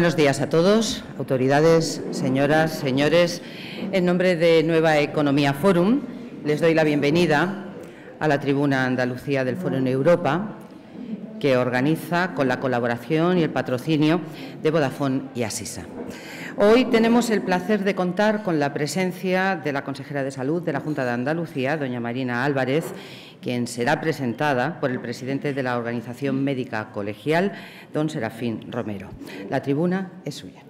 buenos días a todos, autoridades, señoras, señores. En nombre de Nueva Economía Forum, les doy la bienvenida a la tribuna Andalucía del Foro Europa, que organiza con la colaboración y el patrocinio de Vodafone y Asisa. Hoy tenemos el placer de contar con la presencia de la consejera de Salud de la Junta de Andalucía, doña Marina Álvarez, quien será presentada por el presidente de la Organización Médica Colegial, don Serafín Romero. La tribuna es suya.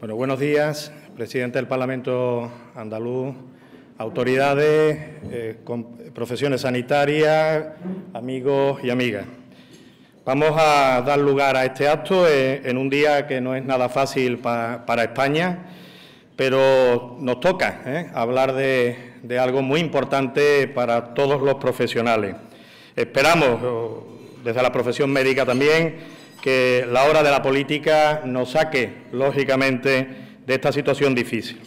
Bueno, buenos días, presidente del Parlamento andaluz, autoridades, eh, profesiones sanitarias, amigos y amigas. Vamos a dar lugar a este acto eh, en un día que no es nada fácil para España, pero nos toca eh, hablar de, algo muy importante para todos los profesionales. Esperamos, desde la profesión médica también, que la hora de la política nos saque, lógicamente, de esta situación difícil.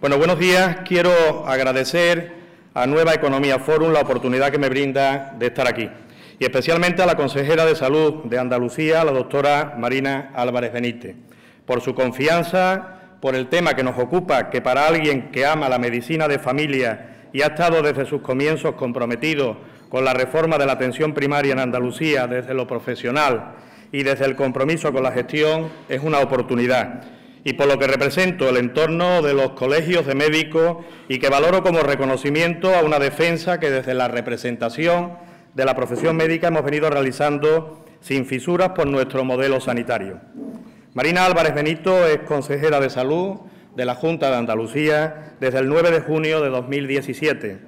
Bueno, buenos días. Quiero agradecer a Nueva Economía Forum la oportunidad que me brinda de estar aquí y especialmente a la consejera de Salud de Andalucía, la doctora Marina Álvarez Benítez, por su confianza, por el tema que nos ocupa, que para alguien que ama la medicina de familia y ha estado desde sus comienzos comprometido con la reforma de la atención primaria en Andalucía desde lo profesional y desde el compromiso con la gestión, es una oportunidad y por lo que represento el entorno de los colegios de médicos y que valoro como reconocimiento a una defensa que desde la representación de la profesión médica hemos venido realizando sin fisuras por nuestro modelo sanitario. Marina Álvarez Benito es consejera de salud de la Junta de Andalucía desde el 9 de junio de 2017.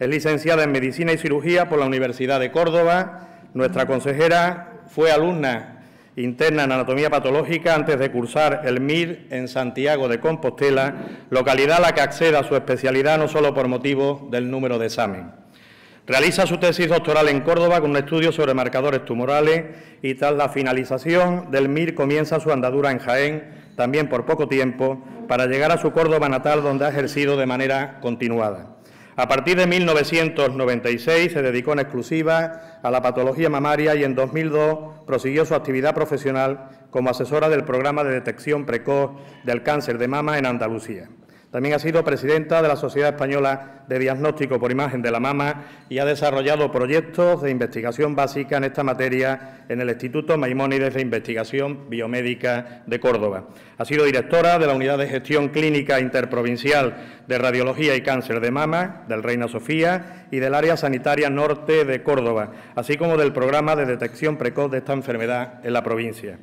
Es licenciada en Medicina y Cirugía por la Universidad de Córdoba. Nuestra consejera fue alumna interna en anatomía patológica antes de cursar el MIR en Santiago de Compostela, localidad a la que acceda a su especialidad no solo por motivo del número de examen. Realiza su tesis doctoral en Córdoba con un estudio sobre marcadores tumorales y tras la finalización del MIR comienza su andadura en Jaén, también por poco tiempo, para llegar a su Córdoba natal donde ha ejercido de manera continuada. A partir de 1996 se dedicó en exclusiva a la patología mamaria y en 2002 prosiguió su actividad profesional como asesora del programa de detección precoz del cáncer de mama en Andalucía. También ha sido presidenta de la Sociedad Española de Diagnóstico por Imagen de la Mama y ha desarrollado proyectos de investigación básica en esta materia en el Instituto Maimónides de Investigación Biomédica de Córdoba. Ha sido directora de la Unidad de Gestión Clínica Interprovincial de Radiología y Cáncer de Mama del Reina Sofía y del Área Sanitaria Norte de Córdoba, así como del Programa de Detección Precoz de esta enfermedad en la provincia.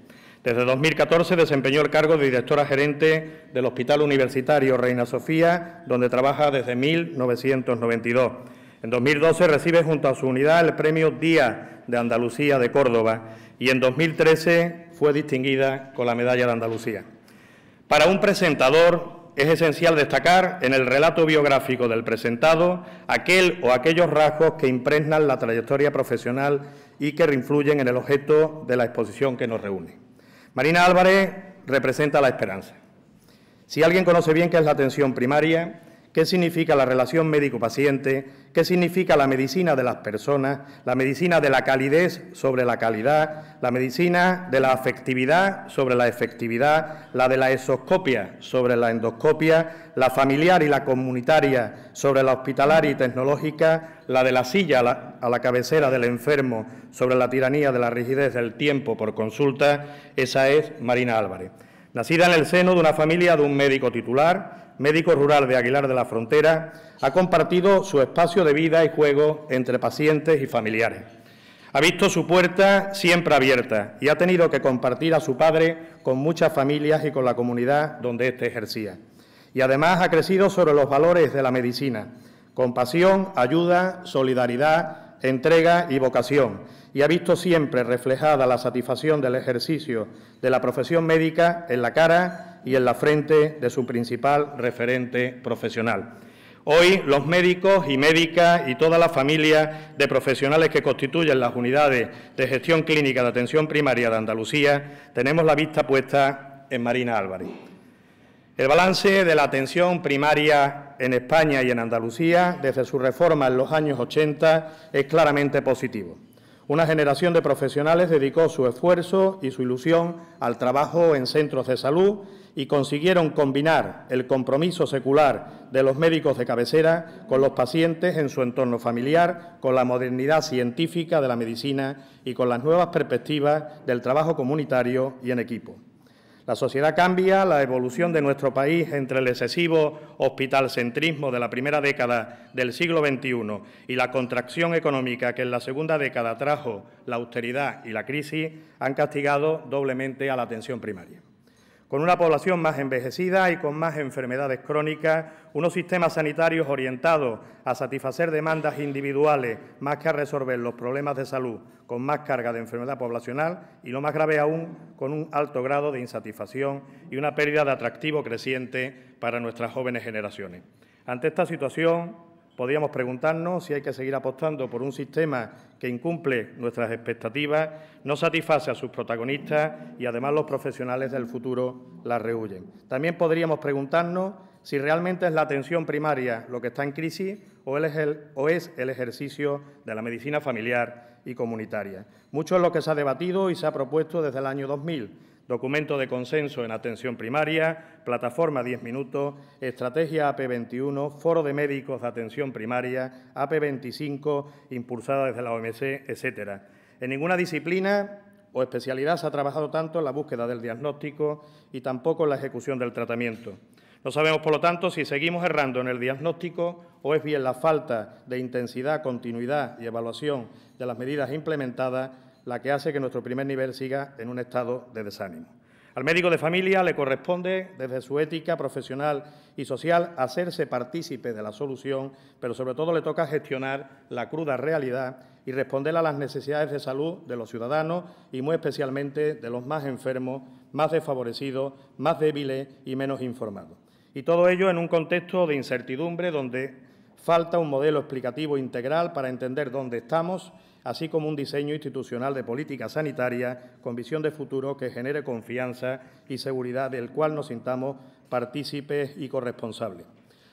Desde 2014 desempeñó el cargo de directora gerente del Hospital Universitario Reina Sofía, donde trabaja desde 1992. En 2012 recibe junto a su unidad el Premio Día de Andalucía de Córdoba y en 2013 fue distinguida con la Medalla de Andalucía. Para un presentador es esencial destacar en el relato biográfico del presentado aquel o aquellos rasgos que impregnan la trayectoria profesional y que influyen en el objeto de la exposición que nos reúne. Marina Álvarez representa la esperanza. Si alguien conoce bien qué es la atención primaria, qué significa la relación médico-paciente, qué significa la medicina de las personas, la medicina de la calidez sobre la calidad, la medicina de la afectividad sobre la efectividad, la de la exoscopia sobre la endoscopia, la familiar y la comunitaria sobre la hospitalaria y tecnológica, la de la silla a la, a la cabecera del enfermo sobre la tiranía de la rigidez del tiempo por consulta, esa es Marina Álvarez. Nacida en el seno de una familia de un médico titular, médico rural de Aguilar de la Frontera, ha compartido su espacio de vida y juego entre pacientes y familiares. Ha visto su puerta siempre abierta y ha tenido que compartir a su padre con muchas familias y con la comunidad donde éste ejercía. Y además ha crecido sobre los valores de la medicina, compasión, ayuda, solidaridad, entrega y vocación, y ha visto siempre reflejada la satisfacción del ejercicio de la profesión médica en la cara y en la frente de su principal referente profesional. Hoy los médicos y médicas y toda la familia de profesionales que constituyen las unidades de gestión clínica de atención primaria de Andalucía tenemos la vista puesta en Marina Álvarez. El balance de la atención primaria en España y en Andalucía desde su reforma en los años 80 es claramente positivo. Una generación de profesionales dedicó su esfuerzo y su ilusión al trabajo en centros de salud y consiguieron combinar el compromiso secular de los médicos de cabecera con los pacientes en su entorno familiar, con la modernidad científica de la medicina y con las nuevas perspectivas del trabajo comunitario y en equipo. La sociedad cambia, la evolución de nuestro país entre el excesivo hospitalcentrismo de la primera década del siglo XXI y la contracción económica que en la segunda década trajo la austeridad y la crisis han castigado doblemente a la atención primaria con una población más envejecida y con más enfermedades crónicas, unos sistemas sanitarios orientados a satisfacer demandas individuales más que a resolver los problemas de salud, con más carga de enfermedad poblacional y, lo más grave aún, con un alto grado de insatisfacción y una pérdida de atractivo creciente para nuestras jóvenes generaciones. Ante esta situación, Podríamos preguntarnos si hay que seguir apostando por un sistema que incumple nuestras expectativas, no satisface a sus protagonistas y además los profesionales del futuro la rehuyen. También podríamos preguntarnos si realmente es la atención primaria lo que está en crisis o, es el, o es el ejercicio de la medicina familiar y comunitaria. Mucho es lo que se ha debatido y se ha propuesto desde el año 2000 documento de consenso en atención primaria, plataforma 10 minutos, estrategia AP21, foro de médicos de atención primaria, AP25, impulsada desde la OMC, etcétera. En ninguna disciplina o especialidad se ha trabajado tanto en la búsqueda del diagnóstico y tampoco en la ejecución del tratamiento. No sabemos, por lo tanto, si seguimos errando en el diagnóstico o es bien la falta de intensidad, continuidad y evaluación de las medidas implementadas la que hace que nuestro primer nivel siga en un estado de desánimo. Al médico de familia le corresponde, desde su ética profesional y social, hacerse partícipe de la solución, pero sobre todo le toca gestionar la cruda realidad y responder a las necesidades de salud de los ciudadanos y muy especialmente de los más enfermos, más desfavorecidos, más débiles y menos informados. Y todo ello en un contexto de incertidumbre donde falta un modelo explicativo integral para entender dónde estamos así como un diseño institucional de política sanitaria con visión de futuro que genere confianza y seguridad del cual nos sintamos partícipes y corresponsables.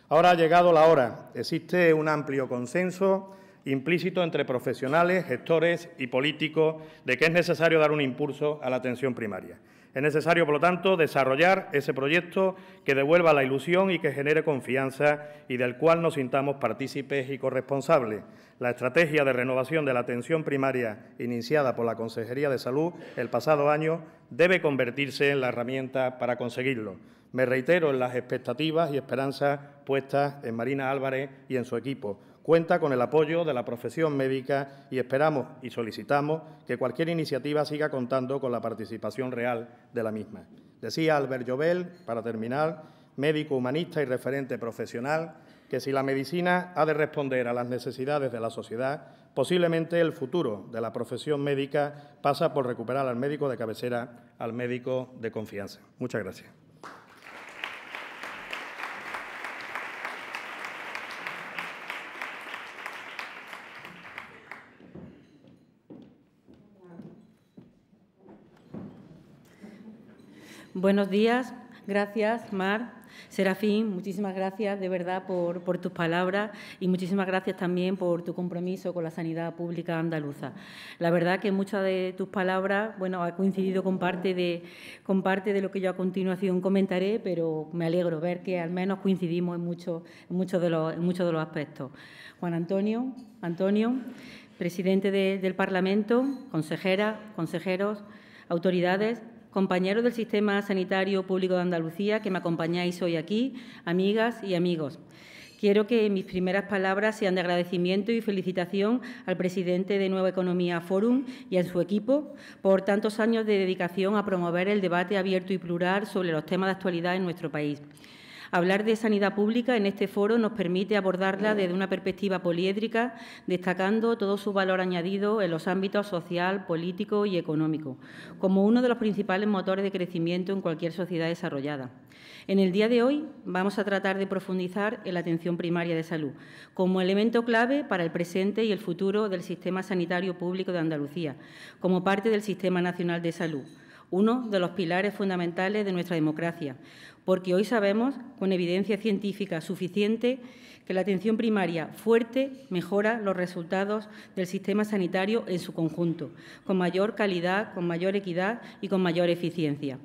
Ahora ha llegado la hora. Existe un amplio consenso implícito entre profesionales, gestores y políticos de que es necesario dar un impulso a la atención primaria. Es necesario, por lo tanto, desarrollar ese proyecto que devuelva la ilusión y que genere confianza y del cual nos sintamos partícipes y corresponsables. La estrategia de renovación de la atención primaria iniciada por la Consejería de Salud el pasado año debe convertirse en la herramienta para conseguirlo. Me reitero en las expectativas y esperanzas puestas en Marina Álvarez y en su equipo, Cuenta con el apoyo de la profesión médica y esperamos y solicitamos que cualquier iniciativa siga contando con la participación real de la misma. Decía Albert Llobel, para terminar, médico humanista y referente profesional, que si la medicina ha de responder a las necesidades de la sociedad, posiblemente el futuro de la profesión médica pasa por recuperar al médico de cabecera, al médico de confianza. Muchas gracias. Buenos días, gracias Mar. Serafín, muchísimas gracias de verdad por, tus palabras y muchísimas gracias también por tu compromiso con la sanidad pública andaluza. La verdad que muchas de tus palabras, bueno, ha coincidido con parte de, lo que yo a continuación comentaré, pero me alegro ver que al menos coincidimos en muchos en de, los, de los aspectos. Juan Antonio, Antonio, presidente del Parlamento, consejera, consejeros, autoridades, compañeros del Sistema Sanitario Público de Andalucía que me acompañáis hoy aquí, amigas y amigos. Quiero que mis primeras palabras sean de agradecimiento y felicitación al presidente de Nueva Economía Forum y a su equipo por tantos años de dedicación a promover el debate abierto y plural sobre los temas de actualidad en nuestro país. Hablar de sanidad pública en este foro nos permite abordarla desde una perspectiva poliédrica, destacando todo su valor añadido en los ámbitos social, político y económico, como uno de los principales motores de crecimiento en cualquier sociedad desarrollada. En el día de hoy vamos a tratar de profundizar en la atención primaria de salud, como elemento clave para el presente y el futuro del sistema sanitario público de Andalucía, como parte del Sistema Nacional de Salud uno de los pilares fundamentales de nuestra democracia, porque hoy sabemos, con evidencia científica suficiente, que la atención primaria fuerte mejora los resultados del sistema sanitario en su conjunto, con mayor calidad, con mayor equidad y con mayor eficiencia.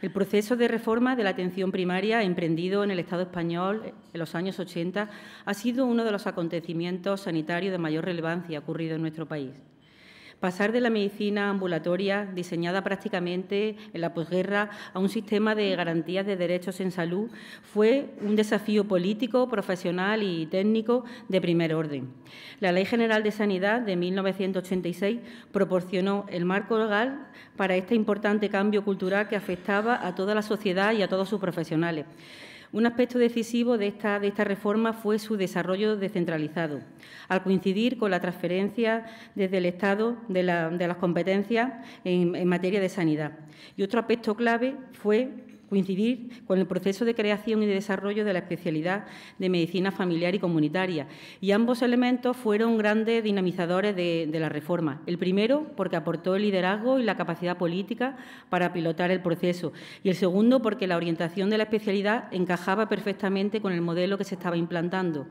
El proceso de reforma de la atención primaria emprendido en el Estado español en los años 80 ha sido uno de los acontecimientos sanitarios de mayor relevancia ocurrido en nuestro país pasar de la medicina ambulatoria, diseñada prácticamente en la posguerra, a un sistema de garantías de derechos en salud, fue un desafío político, profesional y técnico de primer orden. La Ley General de Sanidad de 1986 proporcionó el marco legal para este importante cambio cultural que afectaba a toda la sociedad y a todos sus profesionales. Un aspecto decisivo de esta, de esta reforma fue su desarrollo descentralizado, al coincidir con la transferencia desde el Estado de, las competencias en, en materia de sanidad. Y otro aspecto clave fue coincidir con el proceso de creación y de desarrollo de la especialidad de medicina familiar y comunitaria. Y ambos elementos fueron grandes dinamizadores de, de la reforma. El primero, porque aportó el liderazgo y la capacidad política para pilotar el proceso. Y el segundo, porque la orientación de la especialidad encajaba perfectamente con el modelo que se estaba implantando.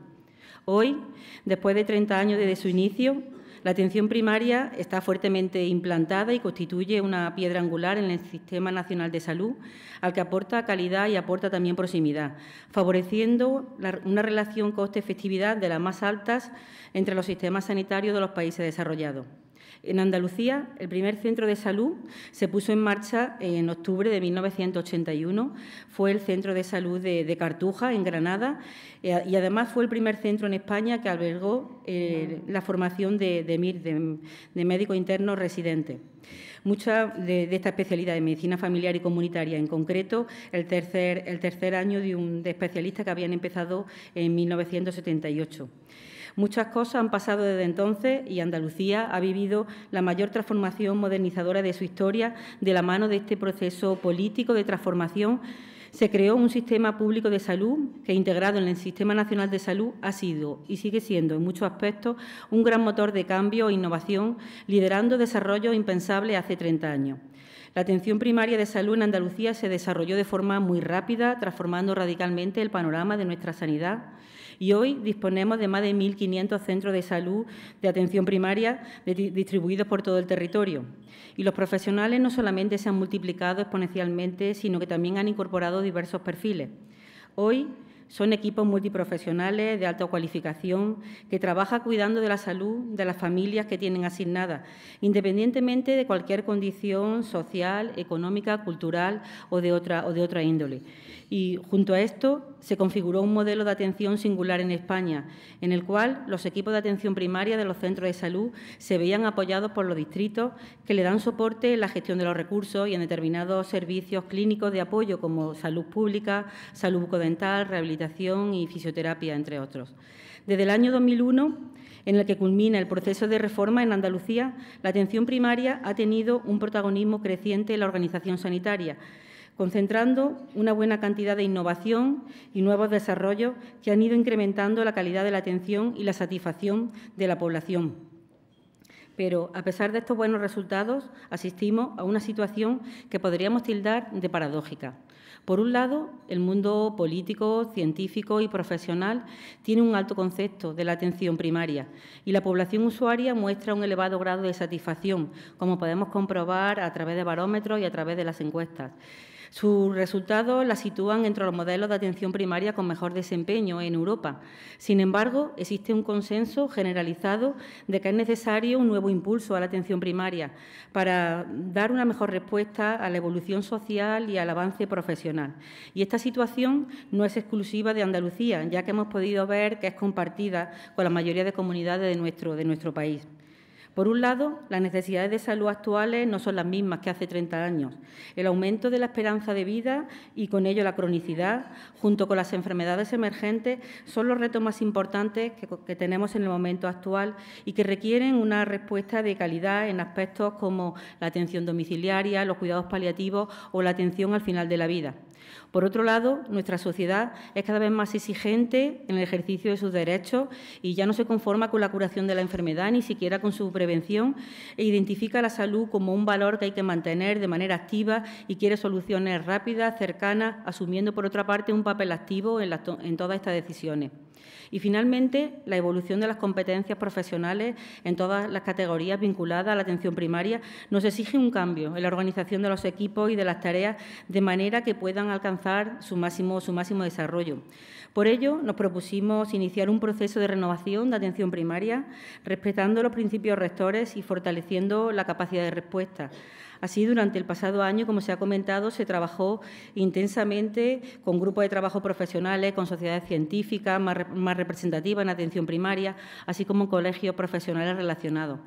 Hoy, después de 30 años desde su inicio, la atención primaria está fuertemente implantada y constituye una piedra angular en el Sistema Nacional de Salud, al que aporta calidad y aporta también proximidad, favoreciendo una relación coste-efectividad de las más altas entre los sistemas sanitarios de los países desarrollados. En Andalucía, el primer centro de salud se puso en marcha en octubre de 1981. Fue el centro de salud de, Cartuja, en Granada, eh, y además fue el primer centro en España que albergó eh, la formación de, de de, médicos internos residentes. Muchas de, esta especialidad de medicina familiar y comunitaria, en concreto el tercer, el tercer año de, un, de especialistas que habían empezado en 1978. Muchas cosas han pasado desde entonces y Andalucía ha vivido la mayor transformación modernizadora de su historia de la mano de este proceso político de transformación se creó un sistema público de salud que, integrado en el Sistema Nacional de Salud, ha sido y sigue siendo en muchos aspectos un gran motor de cambio e innovación, liderando desarrollo impensable hace 30 años. La atención primaria de salud en Andalucía se desarrolló de forma muy rápida, transformando radicalmente el panorama de nuestra sanidad y hoy disponemos de más de 1.500 centros de salud de atención primaria distribuidos por todo el territorio. Y los profesionales no solamente se han multiplicado exponencialmente, sino que también han incorporado diversos perfiles. Hoy son equipos multiprofesionales de alta cualificación que trabajan cuidando de la salud de las familias que tienen asignadas, independientemente de cualquier condición social, económica, cultural o o de otra índole. Y junto a esto se configuró un modelo de atención singular en España, en el cual los equipos de atención primaria de los centros de salud se veían apoyados por los distritos que le dan soporte en la gestión de los recursos y en determinados servicios clínicos de apoyo como salud pública, salud bucodental, rehabilitación y fisioterapia, entre otros. Desde el año 2001, en el que culmina el proceso de reforma en Andalucía, la atención primaria ha tenido un protagonismo creciente en la organización sanitaria concentrando una buena cantidad de innovación y nuevos desarrollos que han ido incrementando la calidad de la atención y la satisfacción de la población. Pero, a pesar de estos buenos resultados, asistimos a una situación que podríamos tildar de paradójica. Por un lado, el mundo político, científico y profesional tiene un alto concepto de la atención primaria y la población usuaria muestra un elevado grado de satisfacción, como podemos comprobar a través de barómetros y a través de las encuestas. Sus resultados la sitúan entre los modelos de atención primaria con mejor desempeño en Europa. Sin embargo, existe un consenso generalizado de que es necesario un nuevo impulso a la atención primaria para dar una mejor respuesta a la evolución social y al avance profesional. Y esta situación no es exclusiva de Andalucía, ya que hemos podido ver que es compartida con la mayoría de comunidades de nuestro, de nuestro país. Por un lado, las necesidades de salud actuales no son las mismas que hace 30 años. El aumento de la esperanza de vida y con ello la cronicidad, junto con las enfermedades emergentes, son los retos más importantes que, que tenemos en el momento actual y que requieren una respuesta de calidad en aspectos como la atención domiciliaria, los cuidados paliativos o la atención al final de la vida. Por otro lado, nuestra sociedad es cada vez más exigente en el ejercicio de sus derechos y ya no se conforma con la curación de la enfermedad, ni siquiera con su prevención, e identifica la salud como un valor que hay que mantener de manera activa y quiere soluciones rápidas, cercanas, asumiendo por otra parte un papel activo en, en todas estas decisiones. Y finalmente, la evolución de las competencias profesionales en todas las categorías vinculadas a la atención primaria nos exige un cambio en la organización de los equipos y de las tareas de manera que puedan alcanzar su máximo, desarrollo. Por ello, nos propusimos iniciar un proceso de renovación de atención primaria, respetando los principios rectores y fortaleciendo la capacidad de respuesta Así, durante el pasado año, como se ha comentado, se trabajó intensamente con grupos de trabajo profesionales, con sociedades científicas más, representativas en atención primaria, así como colegios profesionales relacionados.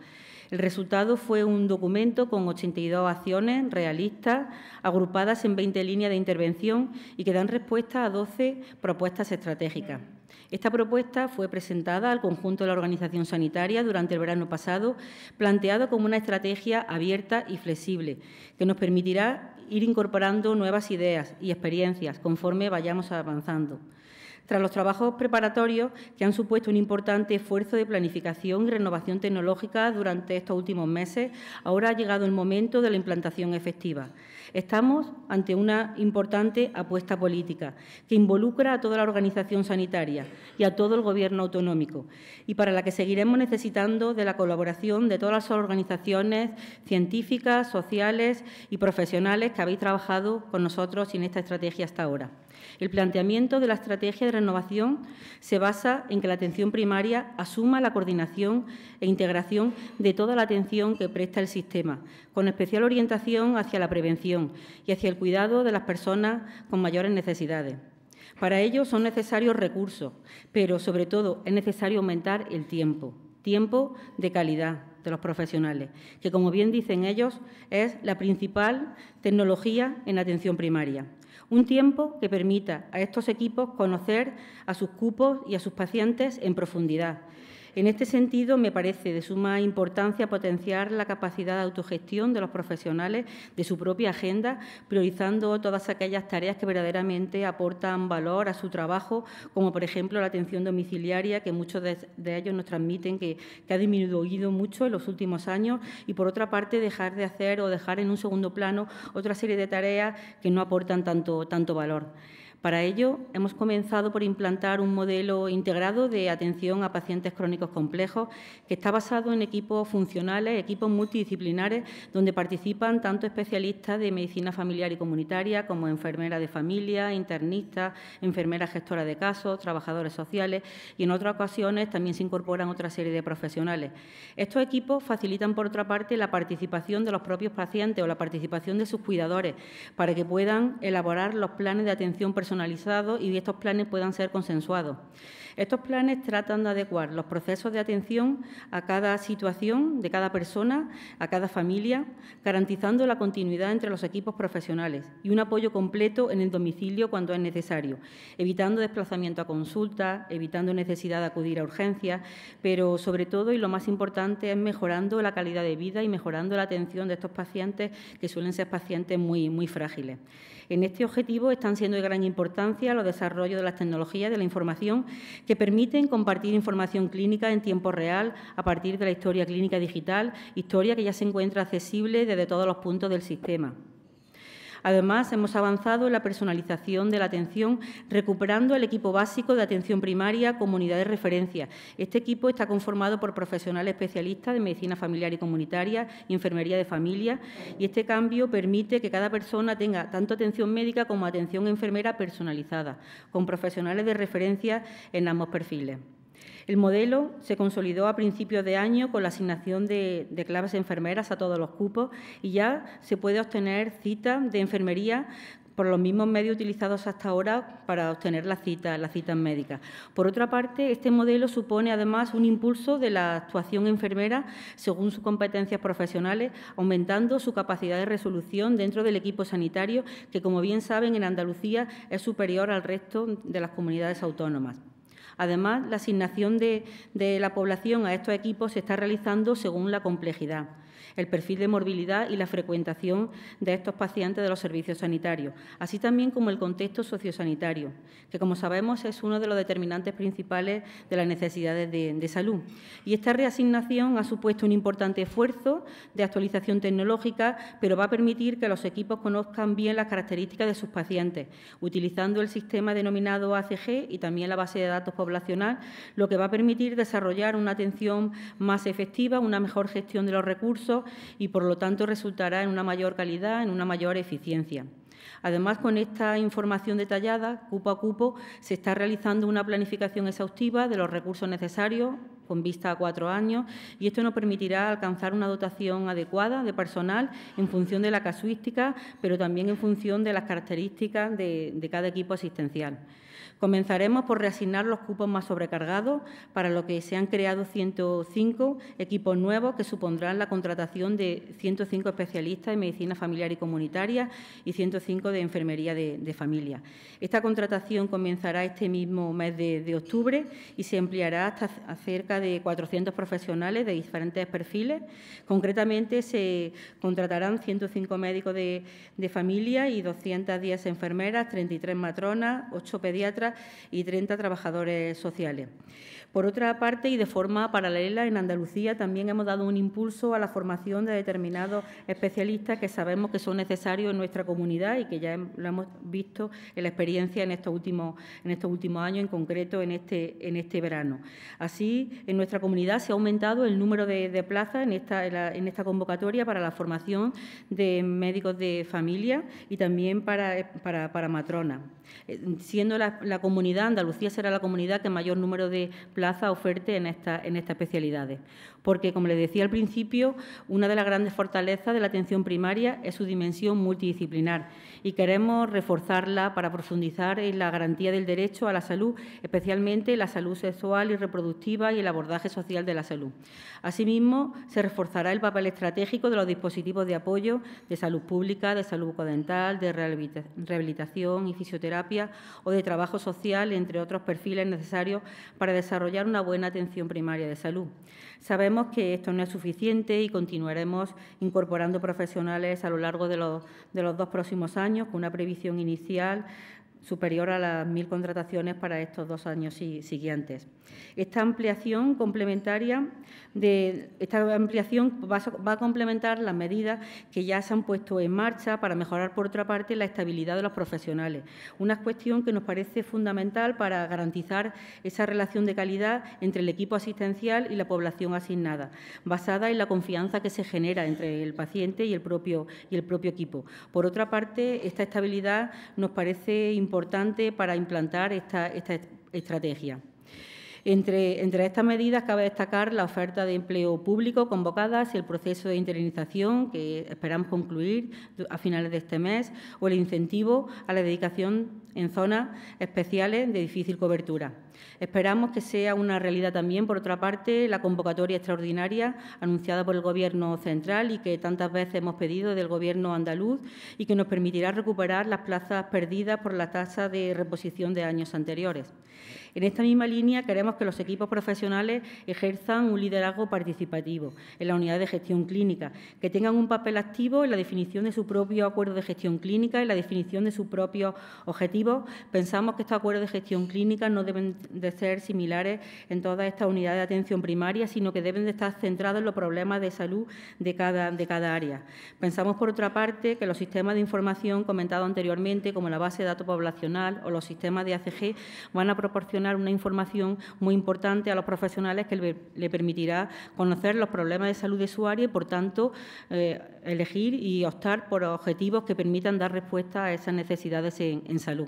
El resultado fue un documento con 82 acciones realistas, agrupadas en 20 líneas de intervención y que dan respuesta a 12 propuestas estratégicas. Esta propuesta fue presentada al conjunto de la organización sanitaria durante el verano pasado, planteada como una estrategia abierta y flexible, que nos permitirá ir incorporando nuevas ideas y experiencias conforme vayamos avanzando tras los trabajos preparatorios que han supuesto un importante esfuerzo de planificación y renovación tecnológica durante estos últimos meses, ahora ha llegado el momento de la implantación efectiva. Estamos ante una importante apuesta política que involucra a toda la organización sanitaria y a todo el Gobierno autonómico y para la que seguiremos necesitando de la colaboración de todas las organizaciones científicas, sociales y profesionales que habéis trabajado con nosotros en esta estrategia hasta ahora. El planteamiento de la estrategia de renovación se basa en que la atención primaria asuma la coordinación e integración de toda la atención que presta el sistema, con especial orientación hacia la prevención y hacia el cuidado de las personas con mayores necesidades. Para ello son necesarios recursos, pero sobre todo es necesario aumentar el tiempo, tiempo de calidad de los profesionales, que como bien dicen ellos es la principal tecnología en atención primaria. Un tiempo que permita a estos equipos conocer a sus cupos y a sus pacientes en profundidad en este sentido, me parece de suma importancia potenciar la capacidad de autogestión de los profesionales de su propia agenda, priorizando todas aquellas tareas que verdaderamente aportan valor a su trabajo, como por ejemplo la atención domiciliaria, que muchos de, ellos nos transmiten que, ha disminuido mucho en los últimos años, y por otra parte, dejar de hacer o dejar en un segundo plano otra serie de tareas que no aportan tanto, tanto valor. Para ello, hemos comenzado por implantar un modelo integrado de atención a pacientes crónicos complejos que está basado en equipos funcionales, equipos multidisciplinares, donde participan tanto especialistas de medicina familiar y comunitaria como enfermeras de familia, internistas, enfermeras gestoras de casos, trabajadores sociales y en otras ocasiones también se incorporan otra serie de profesionales. Estos equipos facilitan, por otra parte, la participación de los propios pacientes o la participación de sus cuidadores para que puedan elaborar los planes de atención personal y estos planes puedan ser consensuados. Estos planes tratan de adecuar los procesos de atención a cada situación de cada persona, a cada familia, garantizando la continuidad entre los equipos profesionales y un apoyo completo en el domicilio cuando es necesario, evitando desplazamiento a consulta, evitando necesidad de acudir a urgencias, pero sobre todo y lo más importante es mejorando la calidad de vida y mejorando la atención de estos pacientes que suelen ser pacientes muy, muy frágiles. En este objetivo están siendo de gran importancia los desarrollos de las tecnologías de la información que permiten compartir información clínica en tiempo real a partir de la historia clínica digital, historia que ya se encuentra accesible desde todos los puntos del sistema. Además, hemos avanzado en la personalización de la atención, recuperando el equipo básico de atención primaria comunidad de referencia. Este equipo está conformado por profesionales especialistas de medicina familiar y comunitaria, enfermería de familia, y este cambio permite que cada persona tenga tanto atención médica como atención enfermera personalizada, con profesionales de referencia en ambos perfiles. El modelo se consolidó a principios de año con la asignación de, claves enfermeras a todos los cupos y ya se puede obtener cita de enfermería por los mismos medios utilizados hasta ahora para obtener las citas, las citas médicas. Por otra parte, este modelo supone además un impulso de la actuación enfermera según sus competencias profesionales, aumentando su capacidad de resolución dentro del equipo sanitario, que como bien saben en Andalucía es superior al resto de las comunidades autónomas. Además, la asignación de, la población a estos equipos se está realizando según la complejidad el perfil de morbilidad y la frecuentación de estos pacientes de los servicios sanitarios, así también como el contexto sociosanitario, que como sabemos es uno de los determinantes principales de las necesidades de, salud. Y esta reasignación ha supuesto un importante esfuerzo de actualización tecnológica, pero va a permitir que los equipos conozcan bien las características de sus pacientes, utilizando el sistema denominado ACG y también la base de datos poblacional, lo que va a permitir desarrollar una atención más efectiva, una mejor gestión de los recursos y por lo tanto resultará en una mayor calidad, en una mayor eficiencia. Además, con esta información detallada, cupo a cupo, se está realizando una planificación exhaustiva de los recursos necesarios con vista a cuatro años y esto nos permitirá alcanzar una dotación adecuada de personal en función de la casuística, pero también en función de las características de cada equipo asistencial. Comenzaremos por reasignar los cupos más sobrecargados, para lo que se han creado 105 equipos nuevos que supondrán la contratación de 105 especialistas en medicina familiar y comunitaria y 105 de enfermería de, familia. Esta contratación comenzará este mismo mes de, octubre y se ampliará hasta cerca de 400 profesionales de diferentes perfiles. Concretamente, se contratarán 105 médicos de, de familia y 210 enfermeras, 33 matronas, 8 pediatras y 30 trabajadores sociales. Por otra parte, y de forma paralela, en Andalucía también hemos dado un impulso a la formación de determinados especialistas que sabemos que son necesarios en nuestra comunidad y que ya lo hemos visto en la experiencia en estos últimos, en estos últimos años, en concreto en este, en este verano. Así, en nuestra comunidad se ha aumentado el número de, plazas en esta, en, esta convocatoria para la formación de médicos de familia y también para, para, matronas. Eh, siendo la, la comunidad, Andalucía será la comunidad que mayor número de plazas oferta oferte en, esta, en estas especialidades porque, como le decía al principio, una de las grandes fortalezas de la atención primaria es su dimensión multidisciplinar y queremos reforzarla para profundizar en la garantía del derecho a la salud, especialmente la salud sexual y reproductiva y el abordaje social de la salud. Asimismo, se reforzará el papel estratégico de los dispositivos de apoyo de salud pública, de salud bucodental, de rehabilitación y fisioterapia o de trabajo social, entre otros perfiles necesarios para desarrollar una buena atención primaria de salud. Sabemos que esto no es suficiente y continuaremos incorporando profesionales a lo largo de los, dos próximos años, con una previsión inicial superior a las mil contrataciones para estos dos años siguientes. Esta ampliación esta ampliación va a, complementar las medidas que ya se han puesto en marcha para mejorar, por otra parte, la estabilidad de los profesionales, una cuestión que nos parece fundamental para garantizar esa relación de calidad entre el equipo asistencial y la población asignada, basada en la confianza que se genera entre el paciente y el propio, equipo. Por otra parte, esta estabilidad nos parece importante para implantar esta estrategia. Entre, estas medidas cabe destacar la oferta de empleo público convocada, y el proceso de internización que esperamos concluir a finales de este mes o el incentivo a la dedicación en zonas especiales de difícil cobertura. Esperamos que sea una realidad también, por otra parte, la convocatoria extraordinaria anunciada por el Gobierno central y que tantas veces hemos pedido del Gobierno andaluz y que nos permitirá recuperar las plazas perdidas por la tasa de reposición de años anteriores. En esta misma línea queremos que los equipos profesionales ejerzan un liderazgo participativo en la unidad de gestión clínica, que tengan un papel activo en la definición de su propio acuerdo de gestión clínica y la definición de sus propios objetivos. Pensamos que estos acuerdos de gestión clínica no deben de ser similares en todas estas unidades de atención primaria, sino que deben de estar centrados en los problemas de salud de cada, de cada área. Pensamos, por otra parte, que los sistemas de información comentados anteriormente, como la base de datos poblacional o los sistemas de ACG, van a proporcionar una información muy importante a los profesionales que le, permitirá conocer los problemas de salud de su área y, por tanto, eh, elegir y optar por objetivos que permitan dar respuesta a esas necesidades en salud.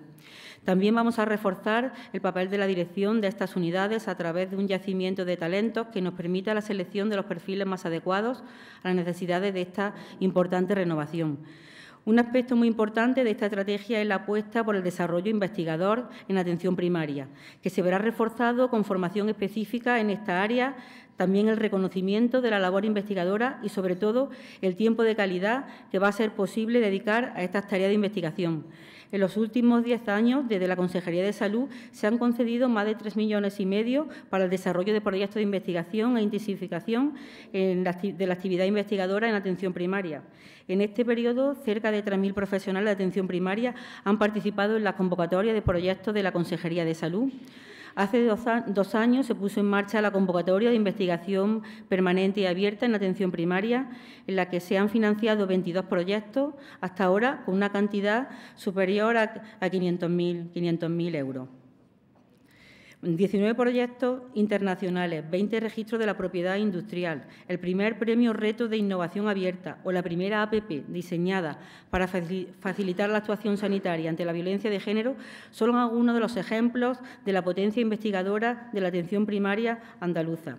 También vamos a reforzar el papel de la dirección de estas unidades a través de un yacimiento de talentos que nos permita la selección de los perfiles más adecuados a las necesidades de esta importante renovación. Un aspecto muy importante de esta estrategia es la apuesta por el desarrollo investigador en atención primaria, que se verá reforzado con formación específica en esta área, también el reconocimiento de la labor investigadora y, sobre todo, el tiempo de calidad que va a ser posible dedicar a estas tareas de investigación. En los últimos 10 años, desde la Consejería de Salud, se han concedido más de tres millones y medio para el desarrollo de proyectos de investigación e intensificación de la actividad investigadora en atención primaria. En este periodo, cerca de 3.000 profesionales de atención primaria han participado en la convocatorias de proyectos de la Consejería de Salud. Hace dos, años se puso en marcha la convocatoria de investigación permanente y abierta en atención primaria, en la que se han financiado 22 proyectos hasta ahora con una cantidad superior a, 500.000 euros. 19 proyectos internacionales, 20 registros de la propiedad industrial, el primer premio Reto de Innovación Abierta o la primera APP diseñada para facilitar la actuación sanitaria ante la violencia de género son algunos de los ejemplos de la potencia investigadora de la atención primaria andaluza.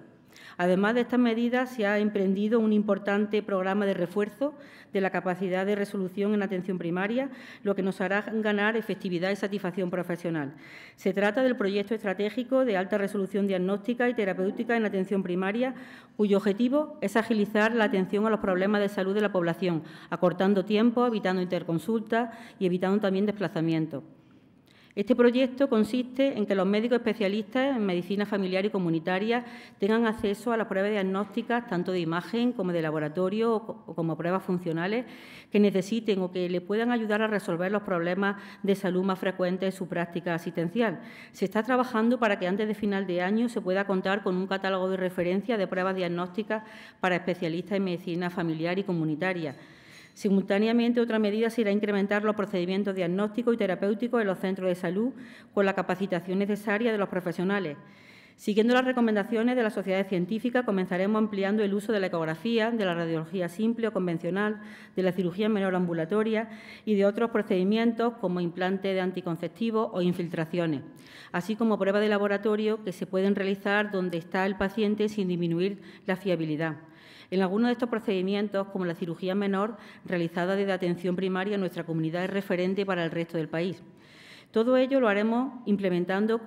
Además de estas medidas, se ha emprendido un importante programa de refuerzo de la capacidad de resolución en atención primaria, lo que nos hará ganar efectividad y satisfacción profesional. Se trata del proyecto estratégico de alta resolución diagnóstica y terapéutica en atención primaria, cuyo objetivo es agilizar la atención a los problemas de salud de la población, acortando tiempo, evitando interconsultas y evitando también desplazamientos. Este proyecto consiste en que los médicos especialistas en medicina familiar y comunitaria tengan acceso a las pruebas diagnósticas, tanto de imagen como de laboratorio o como pruebas funcionales, que necesiten o que le puedan ayudar a resolver los problemas de salud más frecuentes en su práctica asistencial. Se está trabajando para que antes de final de año se pueda contar con un catálogo de referencia de pruebas diagnósticas para especialistas en medicina familiar y comunitaria. Simultáneamente, otra medida será incrementar los procedimientos diagnósticos y terapéuticos en los centros de salud con la capacitación necesaria de los profesionales. Siguiendo las recomendaciones de la sociedad científica, comenzaremos ampliando el uso de la ecografía, de la radiología simple o convencional, de la cirugía menor ambulatoria y de otros procedimientos como implante de anticonceptivos o infiltraciones, así como pruebas de laboratorio que se pueden realizar donde está el paciente sin disminuir la fiabilidad. En algunos de estos procedimientos, como la cirugía menor, realizada desde atención primaria, nuestra comunidad es referente para el resto del país. Todo ello lo haremos implementando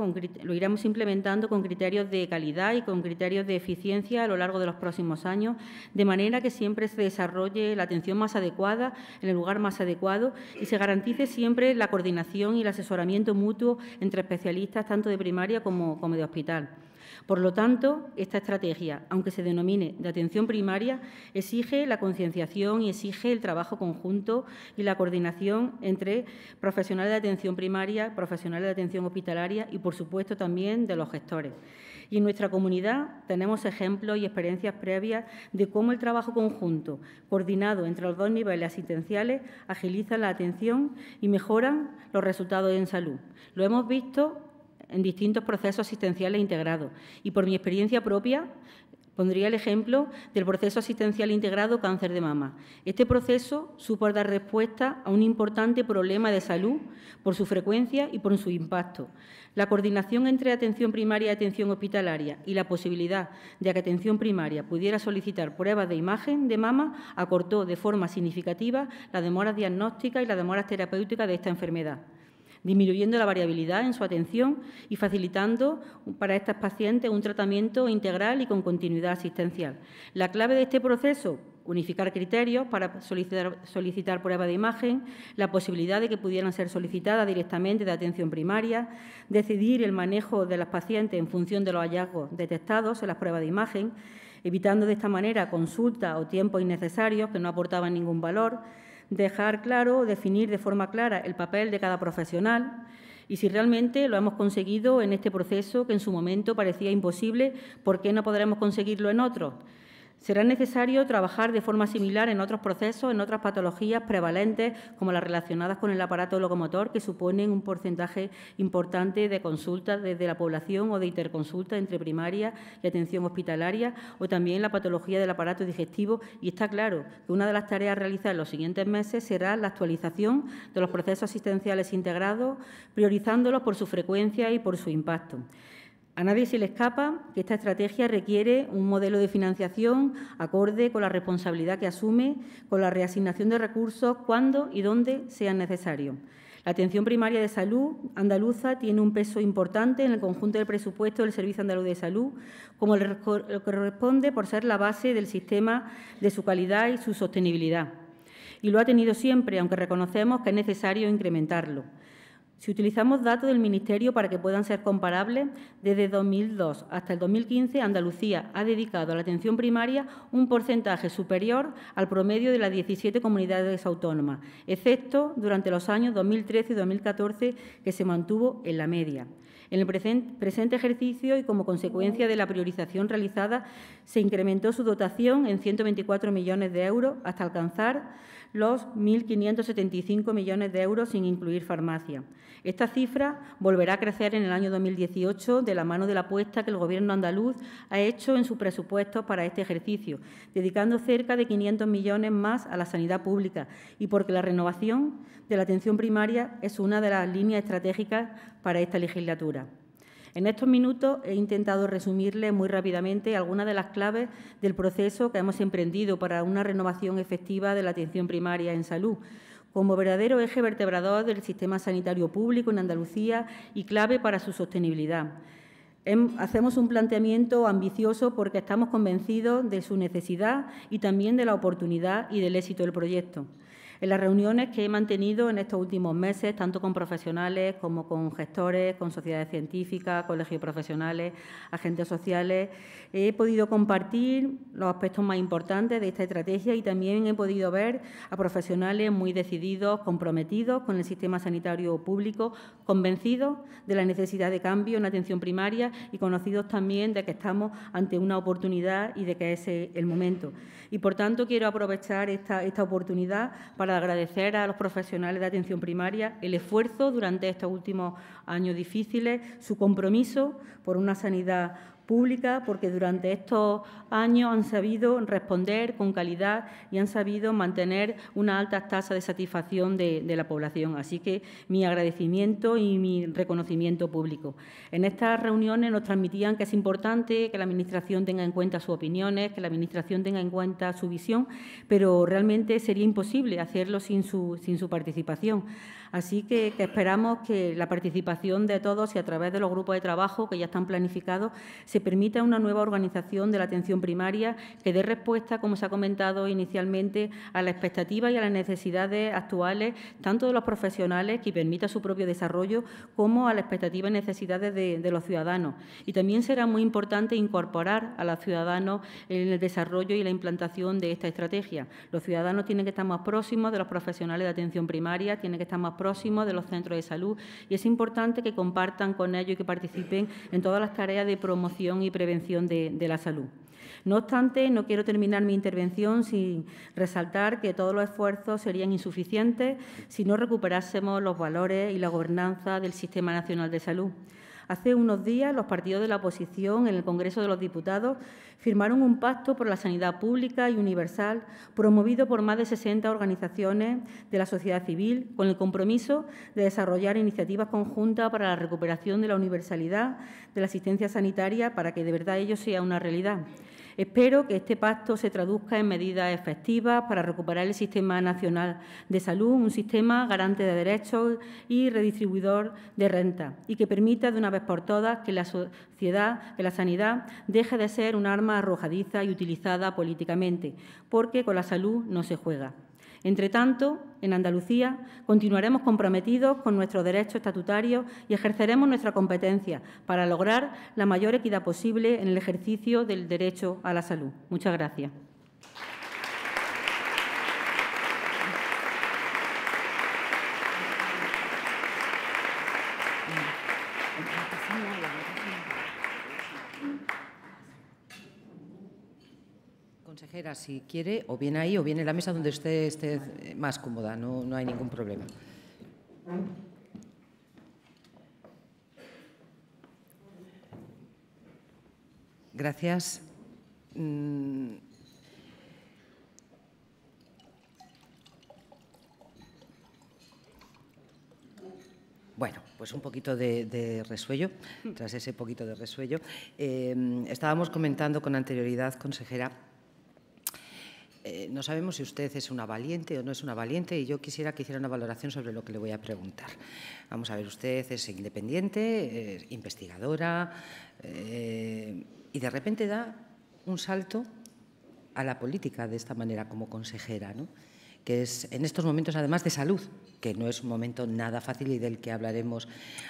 lo iremos implementando con criterios de calidad y con criterios de eficiencia a lo largo de los próximos años, de manera que siempre se desarrolle la atención más adecuada en el lugar más adecuado y se garantice siempre la coordinación y el asesoramiento mutuo entre especialistas tanto de primaria como de hospital. Por lo tanto, esta estrategia, aunque se denomine de atención primaria, exige la concienciación y exige el trabajo conjunto y la coordinación entre profesionales de atención primaria, profesionales de atención hospitalaria y, por supuesto, también de los gestores. Y en nuestra comunidad tenemos ejemplos y experiencias previas de cómo el trabajo conjunto, coordinado entre los dos niveles asistenciales, agiliza la atención y mejora los resultados en salud. Lo hemos visto en distintos procesos asistenciales integrados. Y por mi experiencia propia, Pondría el ejemplo del proceso asistencial integrado cáncer de mama. Este proceso supo dar respuesta a un importante problema de salud por su frecuencia y por su impacto. La coordinación entre atención primaria y atención hospitalaria y la posibilidad de que atención primaria pudiera solicitar pruebas de imagen de mama acortó de forma significativa las demoras diagnósticas y las demoras terapéuticas de esta enfermedad disminuyendo la variabilidad en su atención y facilitando para estas pacientes un tratamiento integral y con continuidad asistencial. La clave de este proceso, unificar criterios para solicitar, solicitar pruebas de imagen, la posibilidad de que pudieran ser solicitadas directamente de atención primaria, decidir el manejo de las pacientes en función de los hallazgos detectados en las pruebas de imagen, evitando de esta manera consultas o tiempos innecesarios que no aportaban ningún valor, dejar claro, definir de forma clara el papel de cada profesional y si realmente lo hemos conseguido en este proceso que en su momento parecía imposible, ¿por qué no podremos conseguirlo en otro? Será necesario trabajar de forma similar en otros procesos, en otras patologías prevalentes, como las relacionadas con el aparato locomotor, que suponen un porcentaje importante de consultas desde la población o de interconsultas entre primaria y atención hospitalaria, o también la patología del aparato digestivo. Y está claro que una de las tareas realizadas en los siguientes meses será la actualización de los procesos asistenciales integrados, priorizándolos por su frecuencia y por su impacto. A nadie se le escapa que esta estrategia requiere un modelo de financiación acorde con la responsabilidad que asume, con la reasignación de recursos cuando y donde sea necesario. La atención primaria de salud andaluza tiene un peso importante en el conjunto del presupuesto del Servicio Andaluz de Salud, como lo corresponde por ser la base del sistema de su calidad y su sostenibilidad. Y lo ha tenido siempre, aunque reconocemos que es necesario incrementarlo. Si utilizamos datos del Ministerio para que puedan ser comparables, desde 2002 hasta el 2015 Andalucía ha dedicado a la atención primaria un porcentaje superior al promedio de las 17 comunidades autónomas, excepto durante los años 2013 y 2014 que se mantuvo en la media. En el presente ejercicio y como consecuencia de la priorización realizada, se incrementó su dotación en 124 millones de euros hasta alcanzar los 1.575 millones de euros sin incluir farmacia. Esta cifra volverá a crecer en el año 2018 de la mano de la apuesta que el Gobierno andaluz ha hecho en su presupuesto para este ejercicio, dedicando cerca de 500 millones más a la sanidad pública y porque la renovación de la atención primaria es una de las líneas estratégicas para esta legislatura. En estos minutos he intentado resumirles muy rápidamente algunas de las claves del proceso que hemos emprendido para una renovación efectiva de la atención primaria en salud como verdadero eje vertebrador del sistema sanitario público en Andalucía y clave para su sostenibilidad. Hacemos un planteamiento ambicioso porque estamos convencidos de su necesidad y también de la oportunidad y del éxito del proyecto. En las reuniones que he mantenido en estos últimos meses, tanto con profesionales como con gestores, con sociedades científicas, colegios profesionales, agentes sociales, he podido compartir los aspectos más importantes de esta estrategia y también he podido ver a profesionales muy decididos, comprometidos con el sistema sanitario público, convencidos de la necesidad de cambio en atención primaria y conocidos también de que estamos ante una oportunidad y de que es el momento. Y, por tanto, quiero aprovechar esta, esta oportunidad para agradecer a los profesionales de atención primaria el esfuerzo durante estos últimos años difíciles, su compromiso por una sanidad pública porque durante estos años han sabido responder con calidad y han sabido mantener una alta tasa de satisfacción de, la población. Así que mi agradecimiento y mi reconocimiento público. En estas reuniones nos transmitían que es importante que la Administración tenga en cuenta sus opiniones, que la Administración tenga en cuenta su visión, pero realmente sería imposible hacerlo sin sin su participación. Así que, esperamos que la participación de todos y a través de los grupos de trabajo que ya están planificados se permita una nueva organización de la atención primaria que dé respuesta, como se ha comentado inicialmente, a las expectativas y a las necesidades actuales, tanto de los profesionales, que permita su propio desarrollo, como a las expectativas y necesidades de, de los ciudadanos. Y también será muy importante incorporar a los ciudadanos en el desarrollo y la implantación de esta estrategia. Los ciudadanos tienen que estar más próximos de los profesionales de atención primaria, tienen que estar más próximos de los centros de salud y es importante que compartan con ellos y que participen en todas las tareas de promoción y prevención de, la salud. No obstante, no quiero terminar mi intervención sin resaltar que todos los esfuerzos serían insuficientes si no recuperásemos los valores y la gobernanza del Sistema Nacional de Salud. Hace unos días los partidos de la oposición en el Congreso de los Diputados firmaron un pacto por la sanidad pública y universal promovido por más de 60 organizaciones de la sociedad civil con el compromiso de desarrollar iniciativas conjuntas para la recuperación de la universalidad de la asistencia sanitaria para que de verdad ello sea una realidad. Espero que este pacto se traduzca en medidas efectivas para recuperar el Sistema Nacional de Salud, un sistema garante de derechos y redistribuidor de renta, y que permita de una vez por todas que la sociedad, que la sanidad, deje de ser un arma arrojadiza y utilizada políticamente, porque con la salud no se juega. Entre tanto, en Andalucía continuaremos comprometidos con nuestros derechos estatutarios y ejerceremos nuestra competencia para lograr la mayor equidad posible en el ejercicio del derecho a la salud. Muchas gracias. si quiere, o viene ahí o viene en la mesa donde usted esté eh, más cómoda, no, hay ningún problema. Gracias. Mm. Bueno, pues un poquito de, resuello, tras ese poquito de resuello. Eh, estábamos comentando con anterioridad, consejera, eh, no sabemos si usted es una valiente o no es una valiente y yo quisiera que hiciera una valoración sobre lo que le voy a preguntar. Vamos a ver, usted es independiente, investigadora eh, y de repente da un salto a la política de esta manera como consejera, que es en estos momentos además de salud, que no es un momento nada fácil y del que hablaremos